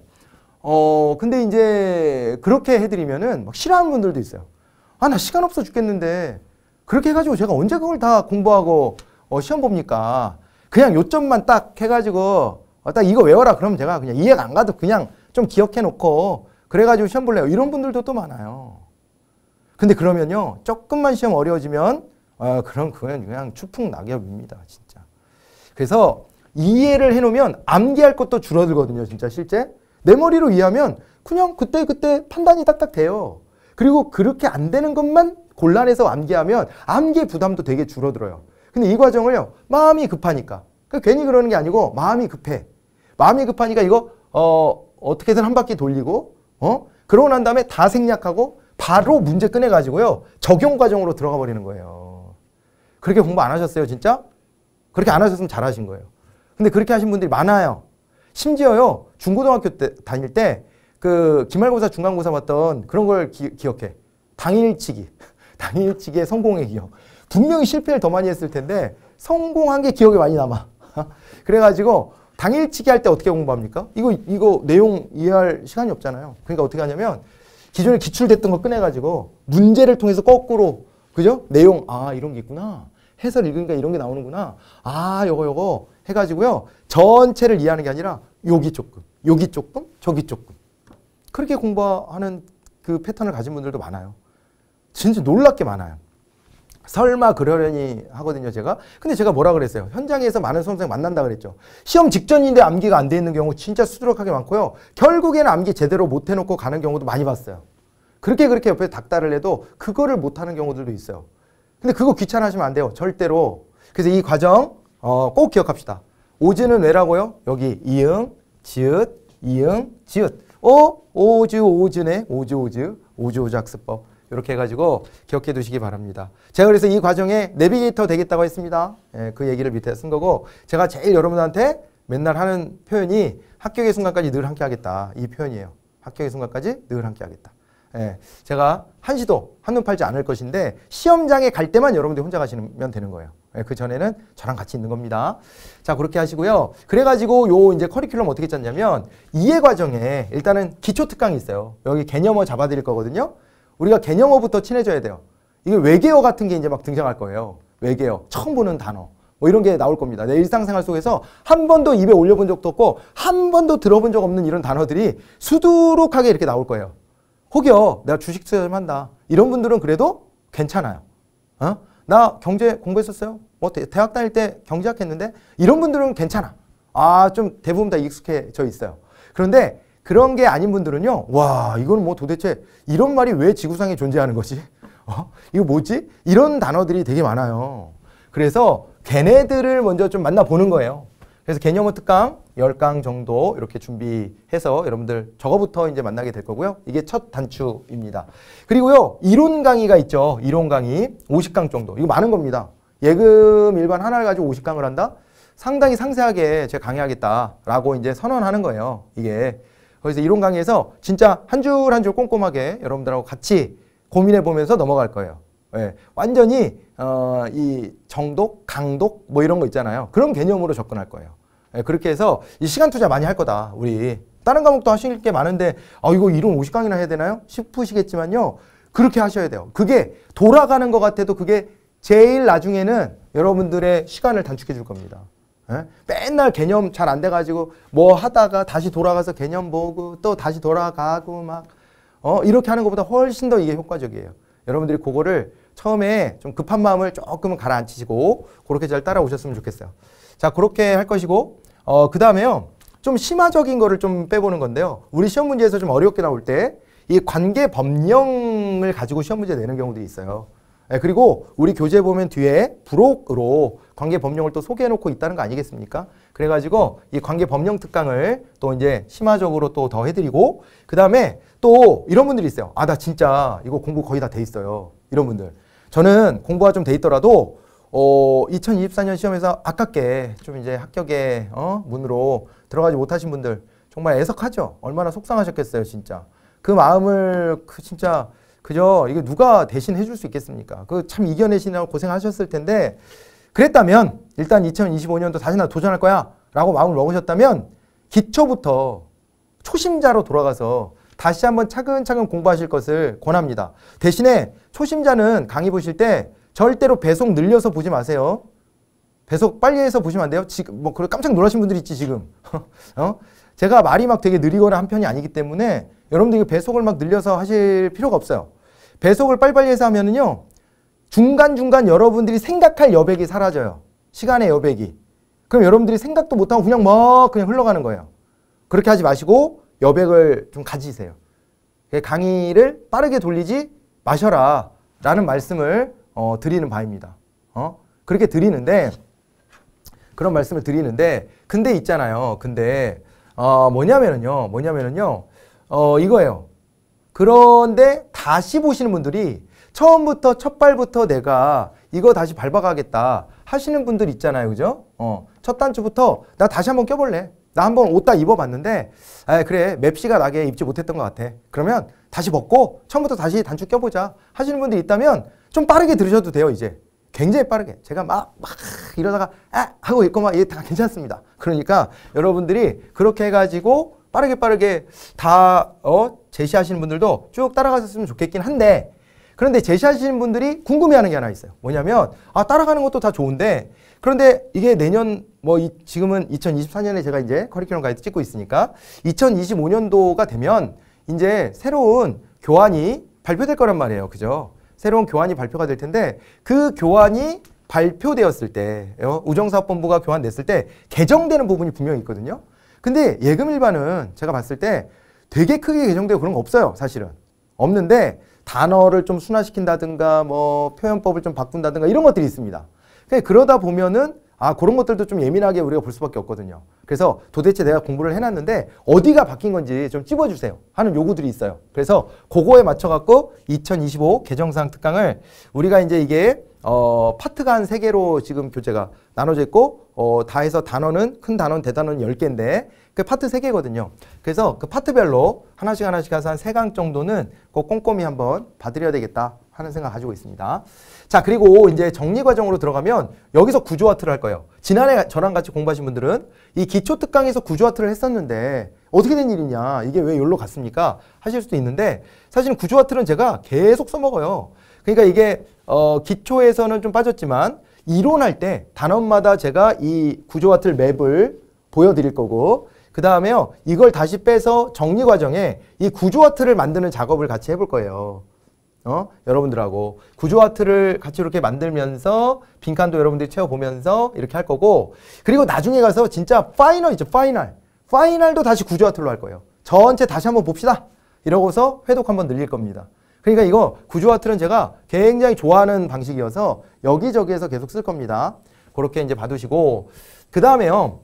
S1: 어 근데 이제 그렇게 해드리면은 막 싫어하는 분들도 있어요. 아 나 시간 없어 죽겠는데 그렇게 해가지고 제가 언제 그걸 다 공부하고 어, 시험 봅니까? 그냥 요점만 딱 해가지고 어, 딱 이거 외워라 그러면 제가 그냥 이해가 안 가도 그냥 좀 기억해 놓고 그래가지고 시험 볼래요 이런 분들도 또 많아요. 근데 그러면요. 조금만 시험 어려워지면 아, 그럼 그건 그냥 추풍 낙엽입니다. 진짜. 그래서 이해를 해놓으면 암기할 것도 줄어들거든요. 진짜 실제. 내 머리로 이해하면 그냥 그때그때 그때 판단이 딱딱 돼요. 그리고 그렇게 안 되는 것만 곤란해서 암기하면 암기 부담도 되게 줄어들어요. 근데 이 과정을요. 마음이 급하니까 그러니까 괜히 그러는 게 아니고 마음이 급해. 마음이 급하니까 이거 어, 어떻게든 한 바퀴 돌리고 어? 그러고 난 다음에 다 생략하고 바로 문제 꺼내가지고요. 적용 과정으로 들어가 버리는 거예요. 그렇게 공부 안 하셨어요, 진짜? 그렇게 안 하셨으면 잘하신 거예요. 근데 그렇게 하신 분들이 많아요. 심지어요, 중고등학교 때, 다닐 때, 그, 기말고사, 중간고사 봤던 그런 걸 기, 억해 당일치기. [LAUGHS] 당일치기의 성공의 기억. 분명히 실패를 더 많이 했을 텐데, 성공한 게 기억에 많이 남아. [LAUGHS] 그래가지고, 당일치기 할 때 어떻게 공부합니까? 이거, 이거 내용 이해할 시간이 없잖아요. 그러니까 어떻게 하냐면, 기존에 기출됐던 거 꺼내가지고 문제를 통해서 거꾸로 그죠? 내용 아 이런 게 있구나. 해설 읽으니까 이런 게 나오는구나. 아 요거 요거 해가지고요. 전체를 이해하는 게 아니라 여기 조금, 여기 조금, 저기 조금. 그렇게 공부하는 그 패턴을 가진 분들도 많아요. 진짜 놀랍게 많아요. 설마 그러려니 하거든요, 제가. 근데 제가 뭐라 그랬어요? 현장에서 많은 수험생 만난다 그랬죠. 시험 직전인데 암기가 안 돼 있는 경우 진짜 수두룩하게 많고요. 결국에는 암기 제대로 못 해놓고 가는 경우도 많이 봤어요. 그렇게 그렇게 옆에 닥달을 해도 그거를 못 하는 경우들도 있어요. 근데 그거 귀찮아하시면 안 돼요. 절대로. 그래서 이 과정 어, 꼭 기억합시다. 오즈는 왜라고요? 여기 이응, 지읒, 이응, 지읒. 오, 어? 오즈, 오즈네, 오즈, 오즈, 오즈, 오즈 학습법. 이렇게 해가지고 기억해 두시기 바랍니다. 제가 그래서 이 과정에 내비게이터 되겠다고 했습니다. 예, 그 얘기를 밑에 쓴 거고 제가 제일 여러분한테 맨날 하는 표현이 합격의 순간까지 늘 함께 하겠다. 이 표현이에요. 합격의 순간까지 늘 함께 하겠다. 예, 제가 한시도 한눈 팔지 않을 것인데 시험장에 갈 때만 여러분들이 혼자 가시면 되는 거예요. 예, 그 전에는 저랑 같이 있는 겁니다. 자 그렇게 하시고요. 그래가지고 요 이제 커리큘럼 어떻게 짰냐면 이해 과정에 일단은 기초 특강이 있어요. 여기 개념어 잡아드릴 거거든요. 우리가 개념어부터 친해져야 돼요. 이게 외계어 같은 게 이제 막 등장할 거예요. 외계어. 처음 보는 단어. 뭐 이런 게 나올 겁니다. 내 일상생활 속에서 한 번도 입에 올려본 적도 없고 한 번도 들어본 적 없는 이런 단어들이 수두룩하게 이렇게 나올 거예요. 혹여 내가 주식 투자한다. 이런 분들은 그래도 괜찮아요. 어? 나 경제 공부했었어요. 뭐 대학 다닐 때 경제학 했는데 이런 분들은 괜찮아. 아 좀 대부분 다 익숙해져 있어요. 그런데 그런 게 아닌 분들은요. 와이건뭐 도대체 이런 말이 왜 지구상에 존재하는 거지? [LAUGHS] 어? 이거 뭐지? 이런 단어들이 되게 많아요. 그래서 걔네들을 먼저 좀 만나보는 거예요. 그래서 개념어 특강 10강 정도 이렇게 준비해서 여러분들 저거부터 이제 만나게 될 거고요. 이게 첫 단추입니다. 그리고요. 이론 강의가 있죠. 이론 강의 50강 정도. 이거 많은 겁니다. 예금 일반 하나를 가지고 50강을 한다? 상당히 상세하게 제가 강의하겠다라고 이제 선언하는 거예요. 이게 거기서 이론 강의에서 진짜 한 줄 한 줄 꼼꼼하게 여러분들하고 같이 고민해 보면서 넘어갈 거예요. 예, 완전히 어, 이 정독, 강독 뭐 이런 거 있잖아요. 그런 개념으로 접근할 거예요. 예, 그렇게 해서 이 시간 투자 많이 할 거다. 우리 다른 과목도 하실 게 많은데 아 이거 이론 50강이나 해야 되나요? 싶으시겠지만요. 그렇게 하셔야 돼요. 그게 돌아가는 것 같아도 그게 제일 나중에는 여러분들의 시간을 단축해 줄 겁니다. 예? 맨날 개념 잘 안 돼가지고 뭐 하다가 다시 돌아가서 개념 보고 또 다시 돌아가고 막 어? 이렇게 하는 것보다 훨씬 더 이게 효과적이에요. 여러분들이 그거를 처음에 좀 급한 마음을 조금은 가라앉히시고 그렇게 잘 따라오셨으면 좋겠어요. 자 그렇게 할 것이고 어, 그 다음에요. 좀 심화적인 거를 좀 빼보는 건데요. 우리 시험 문제에서 좀 어렵게 나올 때 이 관계 법령을 가지고 시험 문제 내는 경우도 있어요. 예, 그리고 우리 교재 보면 뒤에 부록으로 관계 법령을 또 소개해 놓고 있다는 거 아니겠습니까? 그래가지고 이 관계 법령 특강을 또 이제 심화적으로 또 더 해드리고 그 다음에 또 이런 분들이 있어요. 아 나 진짜 이거 공부 거의 다 돼 있어요. 이런 분들. 저는 공부가 좀 돼 있더라도 어 2024년 시험에서 아깝게 좀 이제 합격의 어 문으로 들어가지 못하신 분들 정말 애석하죠. 얼마나 속상하셨겠어요, 진짜. 그 마음을 그 진짜 그죠? 이게 누가 대신 해줄 수 있겠습니까? 그 참 이겨내시느라고 고생하셨을 텐데 그랬다면 일단 2025년도 다시 나 도전할 거야 라고 마음을 먹으셨다면 기초부터 초심자로 돌아가서 다시 한번 차근차근 공부하실 것을 권합니다. 대신에 초심자는 강의 보실 때 절대로 배속 늘려서 보지 마세요. 배속 빨리 해서 보시면 안 돼요. 지금 뭐 그걸 깜짝 놀라신 분들 있지 지금. [LAUGHS] 어? 제가 말이 막 되게 느리거나 한 편이 아니기 때문에 여러분들이 배속을 막 늘려서 하실 필요가 없어요. 배속을 빨리빨리 해서 하면은요. 중간중간 여러분들이 생각할 여백이 사라져요. 시간의 여백이. 그럼 여러분들이 생각도 못하고 그냥 막 그냥 흘러가는 거예요. 그렇게 하지 마시고 여백을 좀 가지세요. 그 강의를 빠르게 돌리지 마셔라 라는 말씀을 어, 드리는 바입니다. 어? 그렇게 드리는데 그런 말씀을 드리는데 근데 있잖아요. 근데 어, 뭐냐면은요. 뭐냐면은요. 어, 이거예요. 그런데 다시 보시는 분들이 처음부터 첫 발부터 내가 이거 다시 밟아가겠다 하시는 분들 있잖아요. 그죠? 어, 첫 단추부터 나 다시 한번 껴볼래. 나 한번 옷 다 입어봤는데 아 그래 맵시가 나게 입지 못했던 것 같아. 그러면 다시 벗고 처음부터 다시 단추 껴보자 하시는 분들 있다면 좀 빠르게 들으셔도 돼요. 이제 굉장히 빠르게 제가 막, 막 이러다가 아 하고 있고 막 이게 다 괜찮습니다. 그러니까 여러분들이 그렇게 해가지고 빠르게 빠르게 다 어, 제시하시는 분들도 쭉 따라가셨으면 좋겠긴 한데 그런데 제시하시는 분들이 궁금해하는 게 하나 있어요. 뭐냐면 아 따라가는 것도 다 좋은데 그런데 이게 내년 뭐 이, 지금은 2024년에 제가 이제 커리큘럼 가이드 찍고 있으니까 2025년도가 되면 이제 새로운 교환이 발표될 거란 말이에요. 그죠? 새로운 교환이 발표가 될 텐데 그 교환이 발표되었을 때 어, 우정사업본부가 교환됐을 때 개정되는 부분이 분명히 있거든요. 근데 예금 일반은 제가 봤을 때 되게 크게 개정되고 그런 거 없어요. 사실은. 없는데 단어를 좀 순화시킨다든가 뭐 표현법을 좀 바꾼다든가 이런 것들이 있습니다. 그러니까 그러다 보면은 아 그런 것들도 좀 예민하게 우리가 볼 수밖에 없거든요. 그래서 도대체 내가 공부를 해놨는데 어디가 바뀐 건지 좀 찝어주세요 하는 요구들이 있어요. 그래서 그거에 맞춰갖고 2025개정상 특강을 우리가 이제 이게 어, 파트가 한 세개로 지금 교재가 나눠져 있고, 어, 다 해서 단어는, 큰 단어는 대단원는 열개인데그 파트 세개거든요 그래서 그 파트별로 하나씩 하나씩 해서 한 세 강 정도는 꼭 그 꼼꼼히 한번 봐드려야 되겠다. 하는 생각 가지고 있습니다. 자 그리고 이제 정리 과정으로 들어가면 여기서 구조아트를 할 거예요. 지난해 저랑 같이 공부하신 분들은 이 기초 특강에서 구조아트를 했었는데 어떻게 된 일이냐 이게 왜 여기로 갔습니까 하실 수도 있는데 사실은 구조아트는 제가 계속 써먹어요. 그러니까 이게 어, 기초에서는 좀 빠졌지만 이론할 때 단원마다 제가 이구조아트를 맵을 보여드릴 거고 그 다음에요 이걸 다시 빼서 정리 과정에 이 구조아트를 만드는 작업을 같이 해볼 거예요. 어? 여러분들하고 구조아트를 같이 이렇게 만들면서 빈칸도 여러분들이 채워보면서 이렇게 할 거고 그리고 나중에 가서 진짜 파이널 있죠 파이널 파이널도 다시 구조아트로 할 거예요 전체 다시 한번 봅시다 이러고서 회독 한번 늘릴 겁니다 그러니까 이거 구조아트는 제가 굉장히 좋아하는 방식이어서 여기저기에서 계속 쓸 겁니다 그렇게 이제 봐두시고 그 다음에요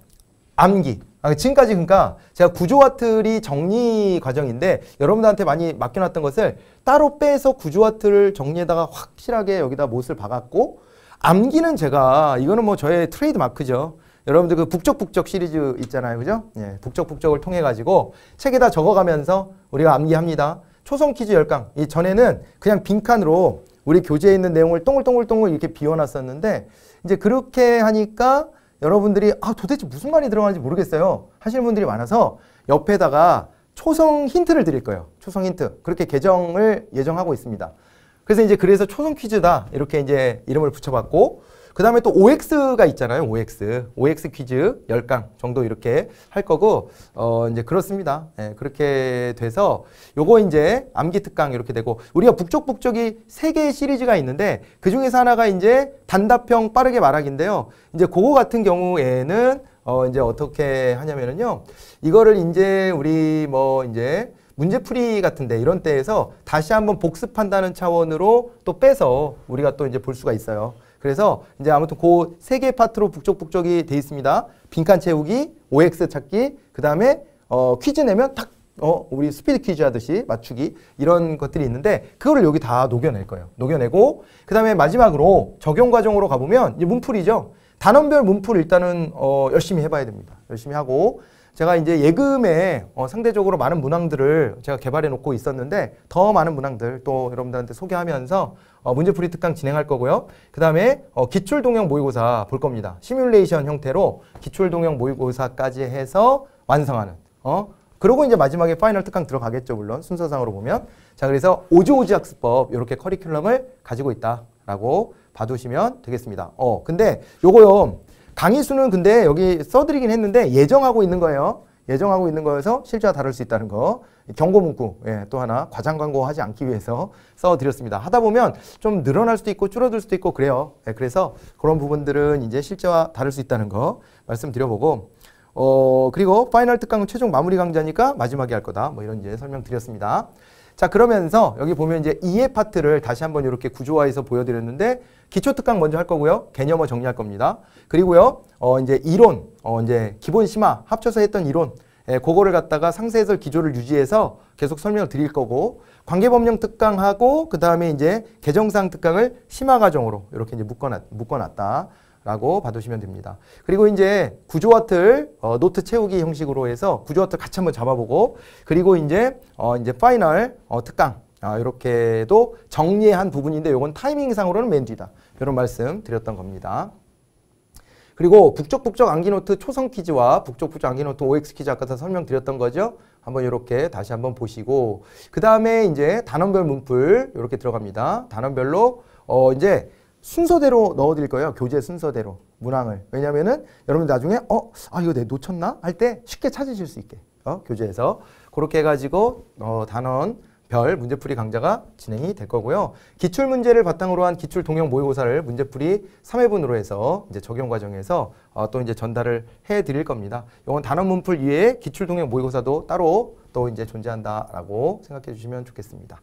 S1: 암기 아, 지금까지 그러니까 제가 구조와 트리 정리 과정인데 여러분들한테 많이 맡겨놨던 것을 따로 빼서 구조와 트을 정리에다가 확실하게 여기다 못을 박았고 암기는 제가 이거는 뭐 저의 트레이드 마크죠. 여러분들 그 북적북적 시리즈 있잖아요. 그죠? 예, 북적북적을 통해 가지고 책에다 적어가면서 우리가 암기합니다. 초성 퀴즈 열강 이 전에는 그냥 빈칸으로 우리 교재에 있는 내용을 동글동글동글 이렇게 비워놨었는데 이제 그렇게 하니까 여러분들이 아 도대체 무슨 말이 들어가는지 모르겠어요 하시는 분들이 많아서 옆에다가 초성 힌트를 드릴 거예요. 초성 힌트. 그렇게 계정을 예정하고 있습니다. 그래서 이제 그래서 초성 퀴즈다 이렇게 이제 이름을 붙여봤고 그 다음에 또 OX가 있잖아요. OX. OX 퀴즈 10강 정도 이렇게 할 거고, 어, 이제 그렇습니다. 예, 그렇게 돼서 요거 이제 암기 특강 이렇게 되고, 우리가 북쪽북쪽이 3개의 시리즈가 있는데, 그 중에서 하나가 이제 단답형 빠르게 말하기인데요. 이제 그거 같은 경우에는, 어, 이제 어떻게 하냐면은요. 이거를 이제 우리 뭐 이제 문제풀이 같은데 이런 때에서 다시 한번 복습한다는 차원으로 또 빼서 우리가 또 이제 볼 수가 있어요. 그래서 이제 아무튼 그 세개 파트로 북적북적이 돼 있습니다. 빈칸 채우기, OX 찾기, 그 다음에 어, 퀴즈 내면 탁 어, 우리 스피드 퀴즈 하듯이 맞추기 이런 것들이 있는데 그거를 여기 다 녹여낼 거예요. 녹여내고 그 다음에 마지막으로 적용 과정으로 가보면 이제 문풀이죠. 단원별 문풀 일단은 어, 열심히 해봐야 됩니다. 열심히 하고 제가 이제 예금에 어, 상대적으로 많은 문항들을 제가 개발해 놓고 있었는데 더 많은 문항들 또 여러분들한테 소개하면서 어, 문제풀이 특강 진행할 거고요. 그 다음에 어, 기출동영 모의고사 볼 겁니다. 시뮬레이션 형태로 기출동영 모의고사까지 해서 완성하는 어? 그리고 이제 마지막에 파이널 특강 들어가겠죠. 물론 순서상으로 보면 자 그래서 오지오지 학습법 이렇게 커리큘럼을 가지고 있다라고 봐두시면 되겠습니다. 어 근데 요거요 강의 수는 근데 여기 써드리긴 했는데 예정하고 있는 거예요. 예정하고 있는 거여서 실제와 다를 수 있다는 거. 경고 문구 예, 또 하나 과장 광고하지 않기 위해서 [LAUGHS] 써드렸습니다. 하다 보면 좀 늘어날 수도 있고 줄어들 수도 있고 그래요. 예, 그래서 그런 부분들은 이제 실제와 다를 수 있다는 거 말씀드려보고 어 그리고 파이널 특강은 최종 마무리 강좌니까 마지막에 할 거다. 뭐 이런 이제 설명드렸습니다. 자 그러면서 여기 보면 이제 2의 파트를 다시 한번 이렇게 구조화해서 보여드렸는데 기초 특강 먼저 할 거고요. 개념어 정리할 겁니다. 그리고요. 어 이제 이론, 어 이제 기본 심화 합쳐서 했던 이론 예, 그거를 갖다가 상세 해설 기조를 유지해서 계속 설명을 드릴 거고 관계법령 특강하고 그 다음에 이제 개정상 특강을 심화 과정으로 이렇게 이제 묶어놨, 묶어놨다. 라고 봐두시면 됩니다. 그리고 이제 구조와 틀 어, 노트 채우기 형식으로 해서 구조와 틀 같이 한번 잡아보고 그리고 이제 어, 이제 파이널 어, 특강 아, 이렇게도 정리한 부분인데 이건 타이밍상으로는 맨 뒤다. 이런 말씀 드렸던 겁니다. 그리고 북적북적 암기노트 초성 퀴즈와 북적북적 암기노트 OX 퀴즈 아까 설명드렸던 거죠. 한번 이렇게 다시 한번 보시고 그 다음에 이제 단원별 문풀 이렇게 들어갑니다. 단원별로 어 이제 순서대로 넣어드릴 거예요. 교재 순서대로 문항을. 왜냐면은 하 여러분 나중에 어, 아 이거 내 놓쳤나 할 때 쉽게 찾으실 수 있게 어, 교재에서 그렇게 해가지고 어, 단원 별 문제풀이 강좌가 진행이 될 거고요. 기출 문제를 바탕으로 한 기출 동영 모의고사를 문제풀이 3회분으로 해서 이제 적용 과정에서 어, 또 이제 전달을 해 드릴 겁니다. 이건 단원 문풀 이외에 기출 동영 모의고사도 따로 또 이제 존재한다라고 생각해 주시면 좋겠습니다.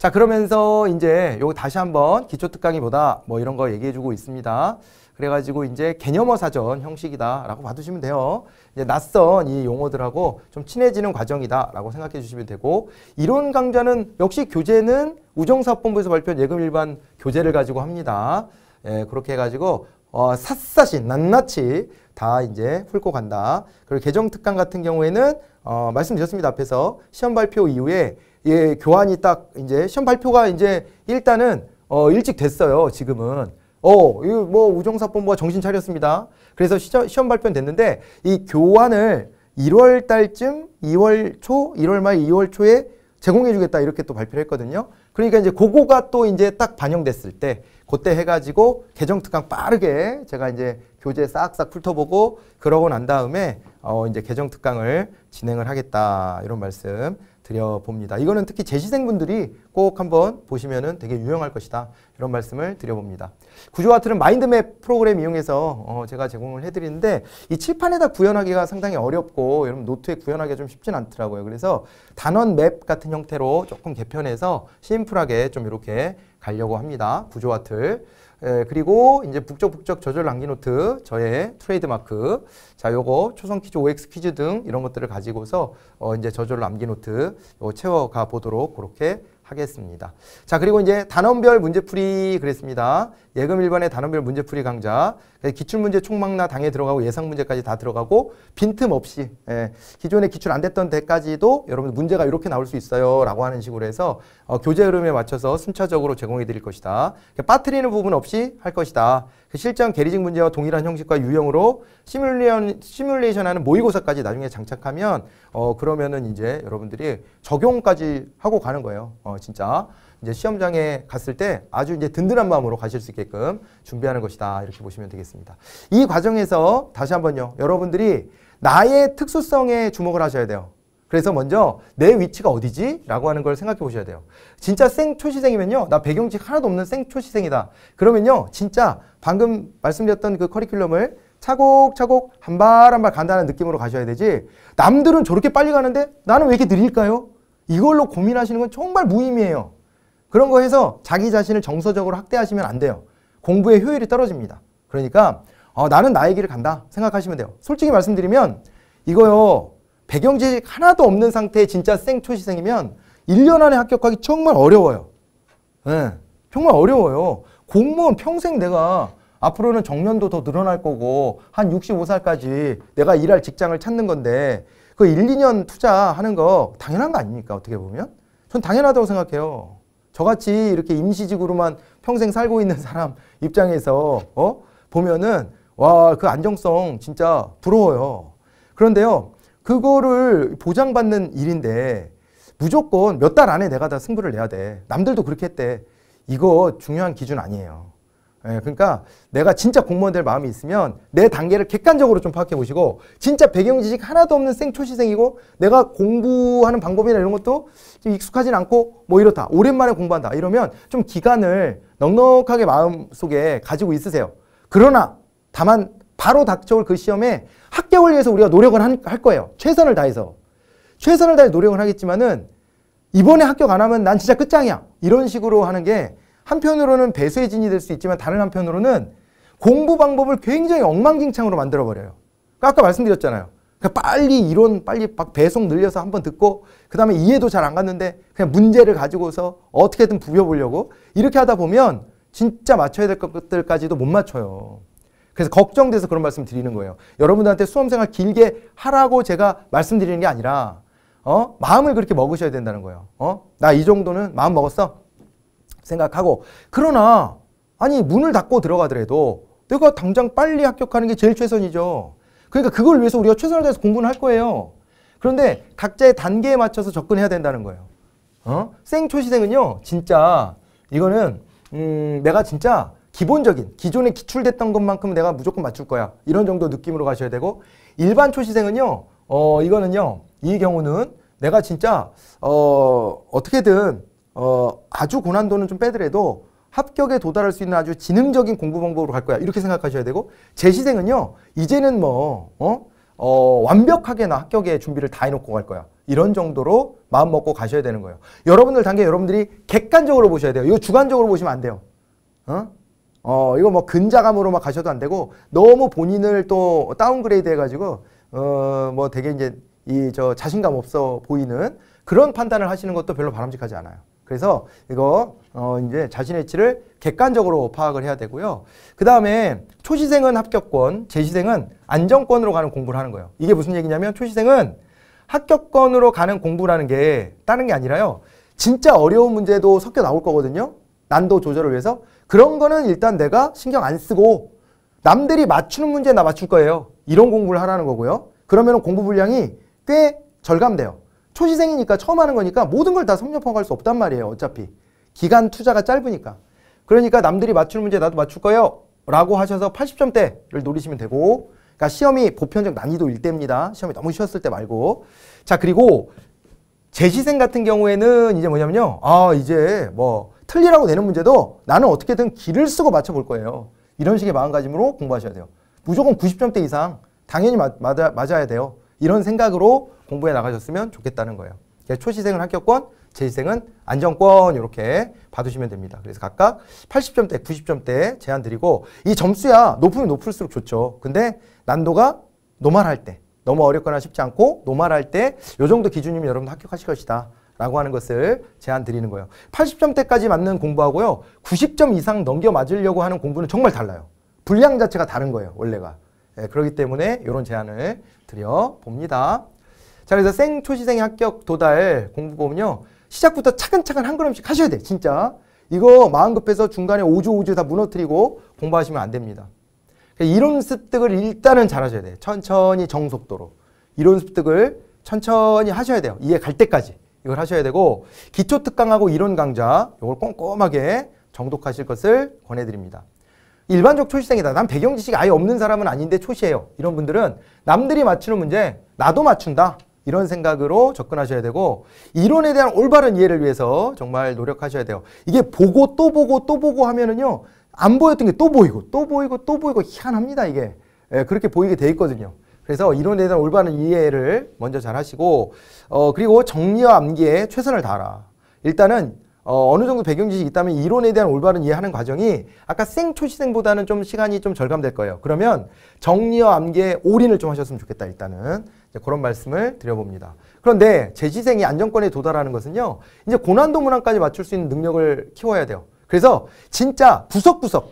S1: 자 그러면서 이제 요거 다시 한번 기초특강이보다 뭐 이런 거 얘기해주고 있습니다. 그래가지고 이제 개념어 사전 형식이다라고 봐두시면 돼요. 이제 낯선 이 용어들하고 좀 친해지는 과정이다라고 생각해 주시면 되고 이론 강좌는 역시 교재는 우정사업본부에서 발표한 예금 일반 교재를 가지고 합니다. 예, 그렇게 해가지고 어, 샅샅이 낱낱이 다 이제 훑고 간다. 그리고 개정 특강 같은 경우에는 어, 말씀드렸습니다 앞에서 시험 발표 이후에 예, 교환이 딱 이제 시험 발표가 이제 일단은 어, 일찍 됐어요. 지금은. 어, 이 뭐 우정사본부가 뭐 정신 차렸습니다. 그래서 시저, 시험 발표는 됐는데 이 교환을 1월 달쯤 2월 초, 1월 말 2월 초에 제공해 주겠다 이렇게 또 발표를 했거든요. 그러니까 이제 그거가 또 이제 딱 반영됐을 때 그때 해가지고 개정 특강 빠르게 제가 이제 교재 싹싹 훑어보고 그러고 난 다음에 어 이제 개정 특강을 진행을 하겠다 이런 말씀 드려봅니다. 이거는 특히 재시생분들이 꼭 한번 보시면 되게 유용할 것이다. 이런 말씀을 드려봅니다. 구조아트은 마인드맵 프로그램 이용해서 어 제가 제공을 해드리는데 이 칠판에다 구현하기가 상당히 어렵고 여러분 노트에 구현하기가 좀 쉽진 않더라고요. 그래서 단원 맵 같은 형태로 조금 개편해서 심플하게 좀 이렇게 가려고 합니다. 구조와 틀. 예, 그리고 이제 북적북적 저절 남기노트 저의 트레이드마크 자 요거 초성 퀴즈 OX 퀴즈 등 이런 것들을 가지고서 어 이제 저절로 암기노트 채워가 보도록 그렇게 하겠습니다. 자, 그리고 이제 단원별 문제풀이 그랬습니다. 예금 1번의 단원별 문제풀이 강좌. 기출문제 총망라 당에 들어가고 예상문제까지 다 들어가고 빈틈없이 예, 기존에 기출 안 됐던 데까지도 여러분 문제가 이렇게 나올 수 있어요 라고 하는 식으로 해서 어, 교재 흐름에 맞춰서 순차적으로 제공해 드릴 것이다. 빠뜨리는 부분 없이 할 것이다. 그 실전 게리징 문제와 동일한 형식과 유형으로 시뮬레이션, 시뮬레이션하는 모의고사까지 나중에 장착하면 어 그러면은 이제 여러분들이 적용까지 하고 가는 거예요. 어 진짜 이제 시험장에 갔을 때 아주 이제 든든한 마음으로 가실 수 있게끔 준비하는 것이다 이렇게 보시면 되겠습니다. 이 과정에서 다시 한번요 여러분들이 나의 특수성에 주목을 하셔야 돼요. 그래서 먼저 내 위치가 어디지? 라고 하는 걸 생각해 보셔야 돼요. 진짜 생초시생이면요. 나 배경직 하나도 없는 생초시생이다. 그러면요. 진짜 방금 말씀드렸던 그 커리큘럼을 차곡차곡 한 발 한 발 간다는 느낌으로 가셔야 되지 남들은 저렇게 빨리 가는데 나는 왜 이렇게 느릴까요? 이걸로 고민하시는 건 정말 무의미해요. 그런 거 해서 자기 자신을 정서적으로 학대하시면 안 돼요. 공부의 효율이 떨어집니다. 그러니까 어, 나는 나의 길을 간다 생각하시면 돼요. 솔직히 말씀드리면 이거요. 배경 지식 하나도 없는 상태의 진짜 생초시생이면 1년 안에 합격하기 정말 어려워요. 네, 정말 어려워요. 공무원 평생 내가 앞으로는 정년도 더 늘어날 거고 한 65살까지 내가 일할 직장을 찾는 건데 그 1, 2년 투자하는 거 당연한 거 아닙니까? 어떻게 보면? 전 당연하다고 생각해요. 저같이 이렇게 임시직으로만 평생 살고 있는 사람 입장에서 어? 보면은 와, 그 안정성 진짜 부러워요. 그런데요. 그거를 보장받는 일인데 무조건 몇 달 안에 내가 다 승부를 내야 돼. 남들도 그렇게 했대. 이거 중요한 기준 아니에요. 예, 그러니까 내가 진짜 공무원 될 마음이 있으면 내 단계를 객관적으로 좀 파악해 보시고 진짜 배경 지식 하나도 없는 생초시생이고 내가 공부하는 방법이나 이런 것도 좀 익숙하진 않고 뭐 이렇다 오랜만에 공부한다 이러면 좀 기간을 넉넉하게 마음속에 가지고 있으세요 그러나 다만 바로 닥쳐올 그 시험에 합격을 위해서 우리가 노력을 할 거예요. 최선을 다해서. 최선을 다해 노력을 하겠지만은 이번에 합격 안 하면 난 진짜 끝장이야. 이런 식으로 하는 게 한편으로는 배수의 진이 될 수 있지만 다른 한편으로는 공부 방법을 굉장히 엉망진창으로 만들어버려요. 그러니까 아까 말씀드렸잖아요. 그러니까 빨리 이론 빨리 배송 늘려서 한번 듣고 그 다음에 이해도 잘 안 갔는데 그냥 문제를 가지고서 어떻게든 부벼보려고 이렇게 하다 보면 진짜 맞춰야 될 것들까지도 못 맞춰요. 그래서 걱정돼서 그런 말씀 드리는 거예요. 여러분들한테 수험생활 길게 하라고 제가 말씀드리는 게 아니라 어? 마음을 그렇게 먹으셔야 된다는 거예요. 어? 나 이 정도는 마음 먹었어? 생각하고 그러나 아니 문을 닫고 들어가더라도 내가 당장 빨리 합격하는 게 제일 최선이죠. 그러니까 그걸 위해서 우리가 최선을 다해서 공부는 할 거예요. 그런데 각자의 단계에 맞춰서 접근해야 된다는 거예요. 어? 생초시생은요, 진짜 이거는 음, 내가 진짜 기본적인 기존에 기출됐던 것만큼 내가 무조건 맞출 거야. 이런 정도 느낌으로 가셔야 되고 일반 초시생은요. 어 이거는요. 이 경우는 내가 진짜 어 어떻게든 어 아주 고난도는 좀 빼더라도 합격에 도달할 수 있는 아주 지능적인 공부 방법으로 갈 거야. 이렇게 생각하셔야 되고 재시생은요. 이제는 뭐 어? 어, 완벽하게 나 합격의 준비를 다 해놓고 갈 거야. 이런 정도로 마음 먹고 가셔야 되는 거예요. 여러분들 단계 여러분들이 객관적으로 보셔야 돼요. 이거 주관적으로 보시면 안 돼요. 어? 어, 이거 뭐 근자감으로 막 가셔도 안 되고 너무 본인을 또 다운그레이드 해가지고 어, 뭐 되게 이제 이 저 자신감 없어 보이는 그런 판단을 하시는 것도 별로 바람직하지 않아요. 그래서 이거 어 이제 자신의 치를 객관적으로 파악을 해야 되고요. 그 다음에 초시생은 합격권, 재시생은 안정권으로 가는 공부를 하는 거예요. 이게 무슨 얘기냐면 초시생은 합격권으로 가는 공부라는 게 다른 게 아니라요. 진짜 어려운 문제도 섞여 나올 거거든요. 난도 조절을 위해서. 그런 거는 일단 내가 신경 안 쓰고 남들이 맞추는 문제 나 맞출 거예요. 이런 공부를 하라는 거고요. 그러면 공부 분량이 꽤 절감돼요. 초시생이니까 처음 하는 거니까 모든 걸 다 섭렵해갈 수 없단 말이에요. 어차피 기간 투자가 짧으니까. 그러니까 남들이 맞추는 문제 나도 맞출 거예요. 라고 하셔서 80점대를 노리시면 되고 그러니까 시험이 보편적 난이도 일대입니다 시험이 너무 쉬웠을 때 말고 자 그리고 재시생 같은 경우에는 이제 뭐냐면요. 아 이제 뭐 틀리라고 내는 문제도 나는 어떻게든 길을 쓰고 맞춰볼 거예요. 이런 식의 마음가짐으로 공부하셔야 돼요. 무조건 90점대 이상 당연히 맞, 맞아, 맞아야 돼요. 이런 생각으로 공부해 나가셨으면 좋겠다는 거예요. 초시생은 합격권, 재시생은 안정권 이렇게 봐두시면 됩니다. 그래서 각각 80점대, 90점대 제한 드리고 이 점수야 높으면 높을수록 좋죠. 근데 난도가 노말할 때 너무 어렵거나 쉽지 않고 노말할 때이 정도 기준이면 여러분 합격하실 것이다. 라고 하는 것을 제안 드리는 거예요. 80점대까지 맞는 공부하고요. 90점 이상 넘겨 맞으려고 하는 공부는 정말 달라요. 분량 자체가 다른 거예요. 원래가. 예, 그렇기 때문에 이런 제안을 드려봅니다. 자 그래서 생초시생 합격 도달 공부 보면요. 시작부터 차근차근 한 걸음씩 하셔야 돼. 진짜. 이거 마음 급해서 중간에 오주오주 다 무너뜨리고 공부하시면 안 됩니다. 그러니까 이론 습득을 일단은 잘하셔야 돼요. 천천히 정속도로. 이론 습득을 천천히 하셔야 돼요. 이해 갈 때까지. 이걸 하셔야 되고 기초특강하고 이론 강좌 이걸 꼼꼼하게 정독하실 것을 권해드립니다. 일반적 초시생이다. 난 배경 지식이 아예 없는 사람은 아닌데 초시예요. 이런 분들은 남들이 맞추는 문제 나도 맞춘다. 이런 생각으로 접근하셔야 되고 이론에 대한 올바른 이해를 위해서 정말 노력하셔야 돼요. 이게 보고 또 보고 또 보고 하면은요. 안 보였던 게 또 보이고 또 보이고 또 보이고 희한합니다. 이게 예, 그렇게 보이게 돼 있거든요. 그래서 이론에 대한 올바른 이해를 먼저 잘 하시고 어 그리고 정리와 암기에 최선을 다하라. 일단은 어, 어느 정도 배경 지식이 있다면 이론에 대한 올바른 이해하는 과정이 아까 생초시생보다는 좀 시간이 좀 절감될 거예요. 그러면 정리와 암기에 올인을 좀 하셨으면 좋겠다 일단은 그런 말씀을 드려봅니다. 그런데 재지생이 안정권에 도달하는 것은요. 이제 고난도 문항까지 맞출 수 있는 능력을 키워야 돼요. 그래서 진짜 부석부석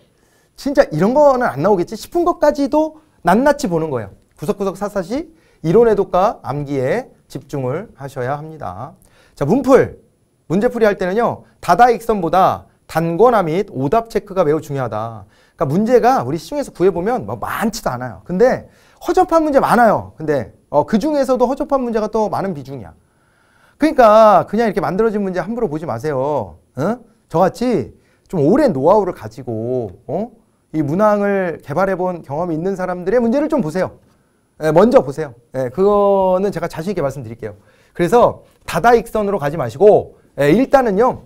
S1: 진짜 이런 거는 안 나오겠지 싶은 것까지도 낱낱이 보는 거예요. 구석구석 샅샅이 이론의 독과 암기에 집중을 하셔야 합니다. 자, 문풀. 문제풀이 할 때는요. 다다익선보다 단권화 및 오답 체크가 매우 중요하다. 그러니까 문제가 우리 시중에서 구해보면 뭐 많지도 않아요. 근데 허접한 문제 많아요. 근데 어, 그 중에서도 허접한 문제가 또 많은 비중이야. 그러니까 그냥 이렇게 만들어진 문제 함부로 보지 마세요. 응? 어? 저같이 좀 오랜 노하우를 가지고 어? 이 문항을 개발해본 경험이 있는 사람들의 문제를 좀 보세요. 예, 먼저 보세요. 예, 그거는 제가 자신 있게 말씀드릴게요. 그래서 다다익선으로 가지 마시고 예, 일단은요.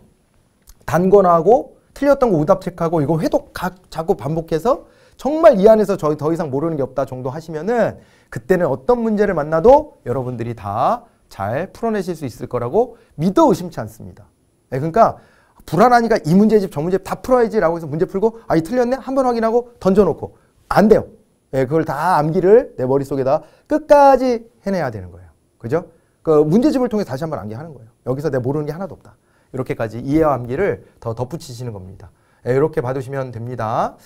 S1: 단권하고 틀렸던 거 오답 체크하고 이거 회독 각, 자꾸 반복해서 정말 이 안에서 저희 더 이상 모르는 게 없다 정도 하시면은 그때는 어떤 문제를 만나도 여러분들이 다 잘 풀어내실 수 있을 거라고 믿어 의심치 않습니다. 네, 그러니까 불안하니까 이 문제집 저 문제집 다 풀어야지라고 해서 문제 풀고 아 이 틀렸네 한번 확인하고 던져놓고 안 돼요. 예, 그걸 다 암기를 내 머릿속에다 끝까지 해내야 되는 거예요. 그죠? 그 문제집을 통해 서 다시 한 번 암기하는 거예요. 여기서 내가 모르는 게 하나도 없다. 이렇게까지 이해와 암기를 더 덧붙이시는 겁니다. 예, 이렇게 봐두시면 됩니다.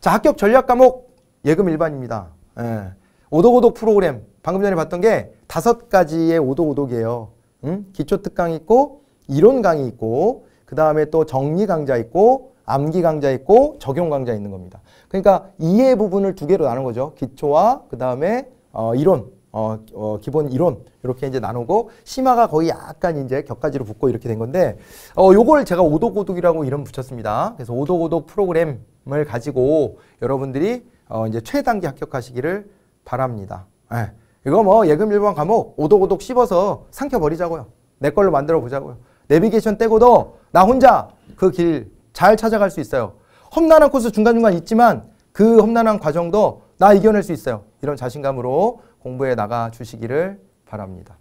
S1: 자, 합격 전략 과목 예금 일반입니다. 예. 오독오독 프로그램 방금 전에 봤던 게 다섯 가지의 오독오독이에요. 음? 기초 특강 있고 이론 강의 있고 그 다음에 또 정리 강좌 있고 암기 강좌 있고 적용 강좌 있는 겁니다. 그러니까 이해 부분을 두 개로 나눈 거죠. 기초와 그 다음에 어, 이론, 어, 어, 기본 이론 이렇게 이제 나누고 심화가 거의 약간 이제 격가지로 붙고 이렇게 된 건데 어, 요걸 제가 오독오독이라고 이름 붙였습니다. 그래서 오독오독 프로그램을 가지고 여러분들이 어, 이제 최단기 합격하시기를 바랍니다. 예. 이거 뭐 예금 일반 과목 오독오독 씹어서 삼켜버리자고요. 내 걸로 만들어 보자고요. 내비게이션 떼고도 나 혼자 그길 잘 찾아갈 수 있어요. 험난한 코스 중간중간 있지만 그 험난한 과정도 나 이겨낼 수 있어요. 이런 자신감으로 공부해 나가 주시기를 바랍니다.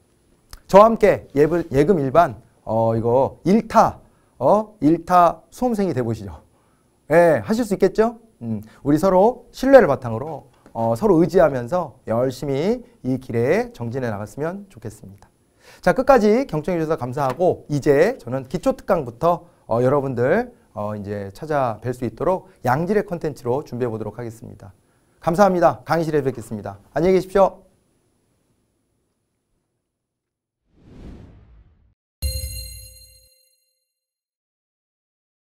S1: 저와 함께 예불, 예금 일반 어 이거 1타 어 1타 수험생이 돼 보시죠. 예, 하실 수 있겠죠? 음, 우리 서로 신뢰를 바탕으로 어, 서로 의지하면서 열심히 이 길에 정진해 나갔으면 좋겠습니다. 자, 끝까지 경청해 주셔서 감사하고 이제 저는 기초특강부터 어, 여러분들 어, 이제 찾아뵐 수 있도록 양질의 컨텐츠로 준비해 보도록 하겠습니다. 감사합니다. 강의실에 뵙겠습니다. 안녕히 계십시오.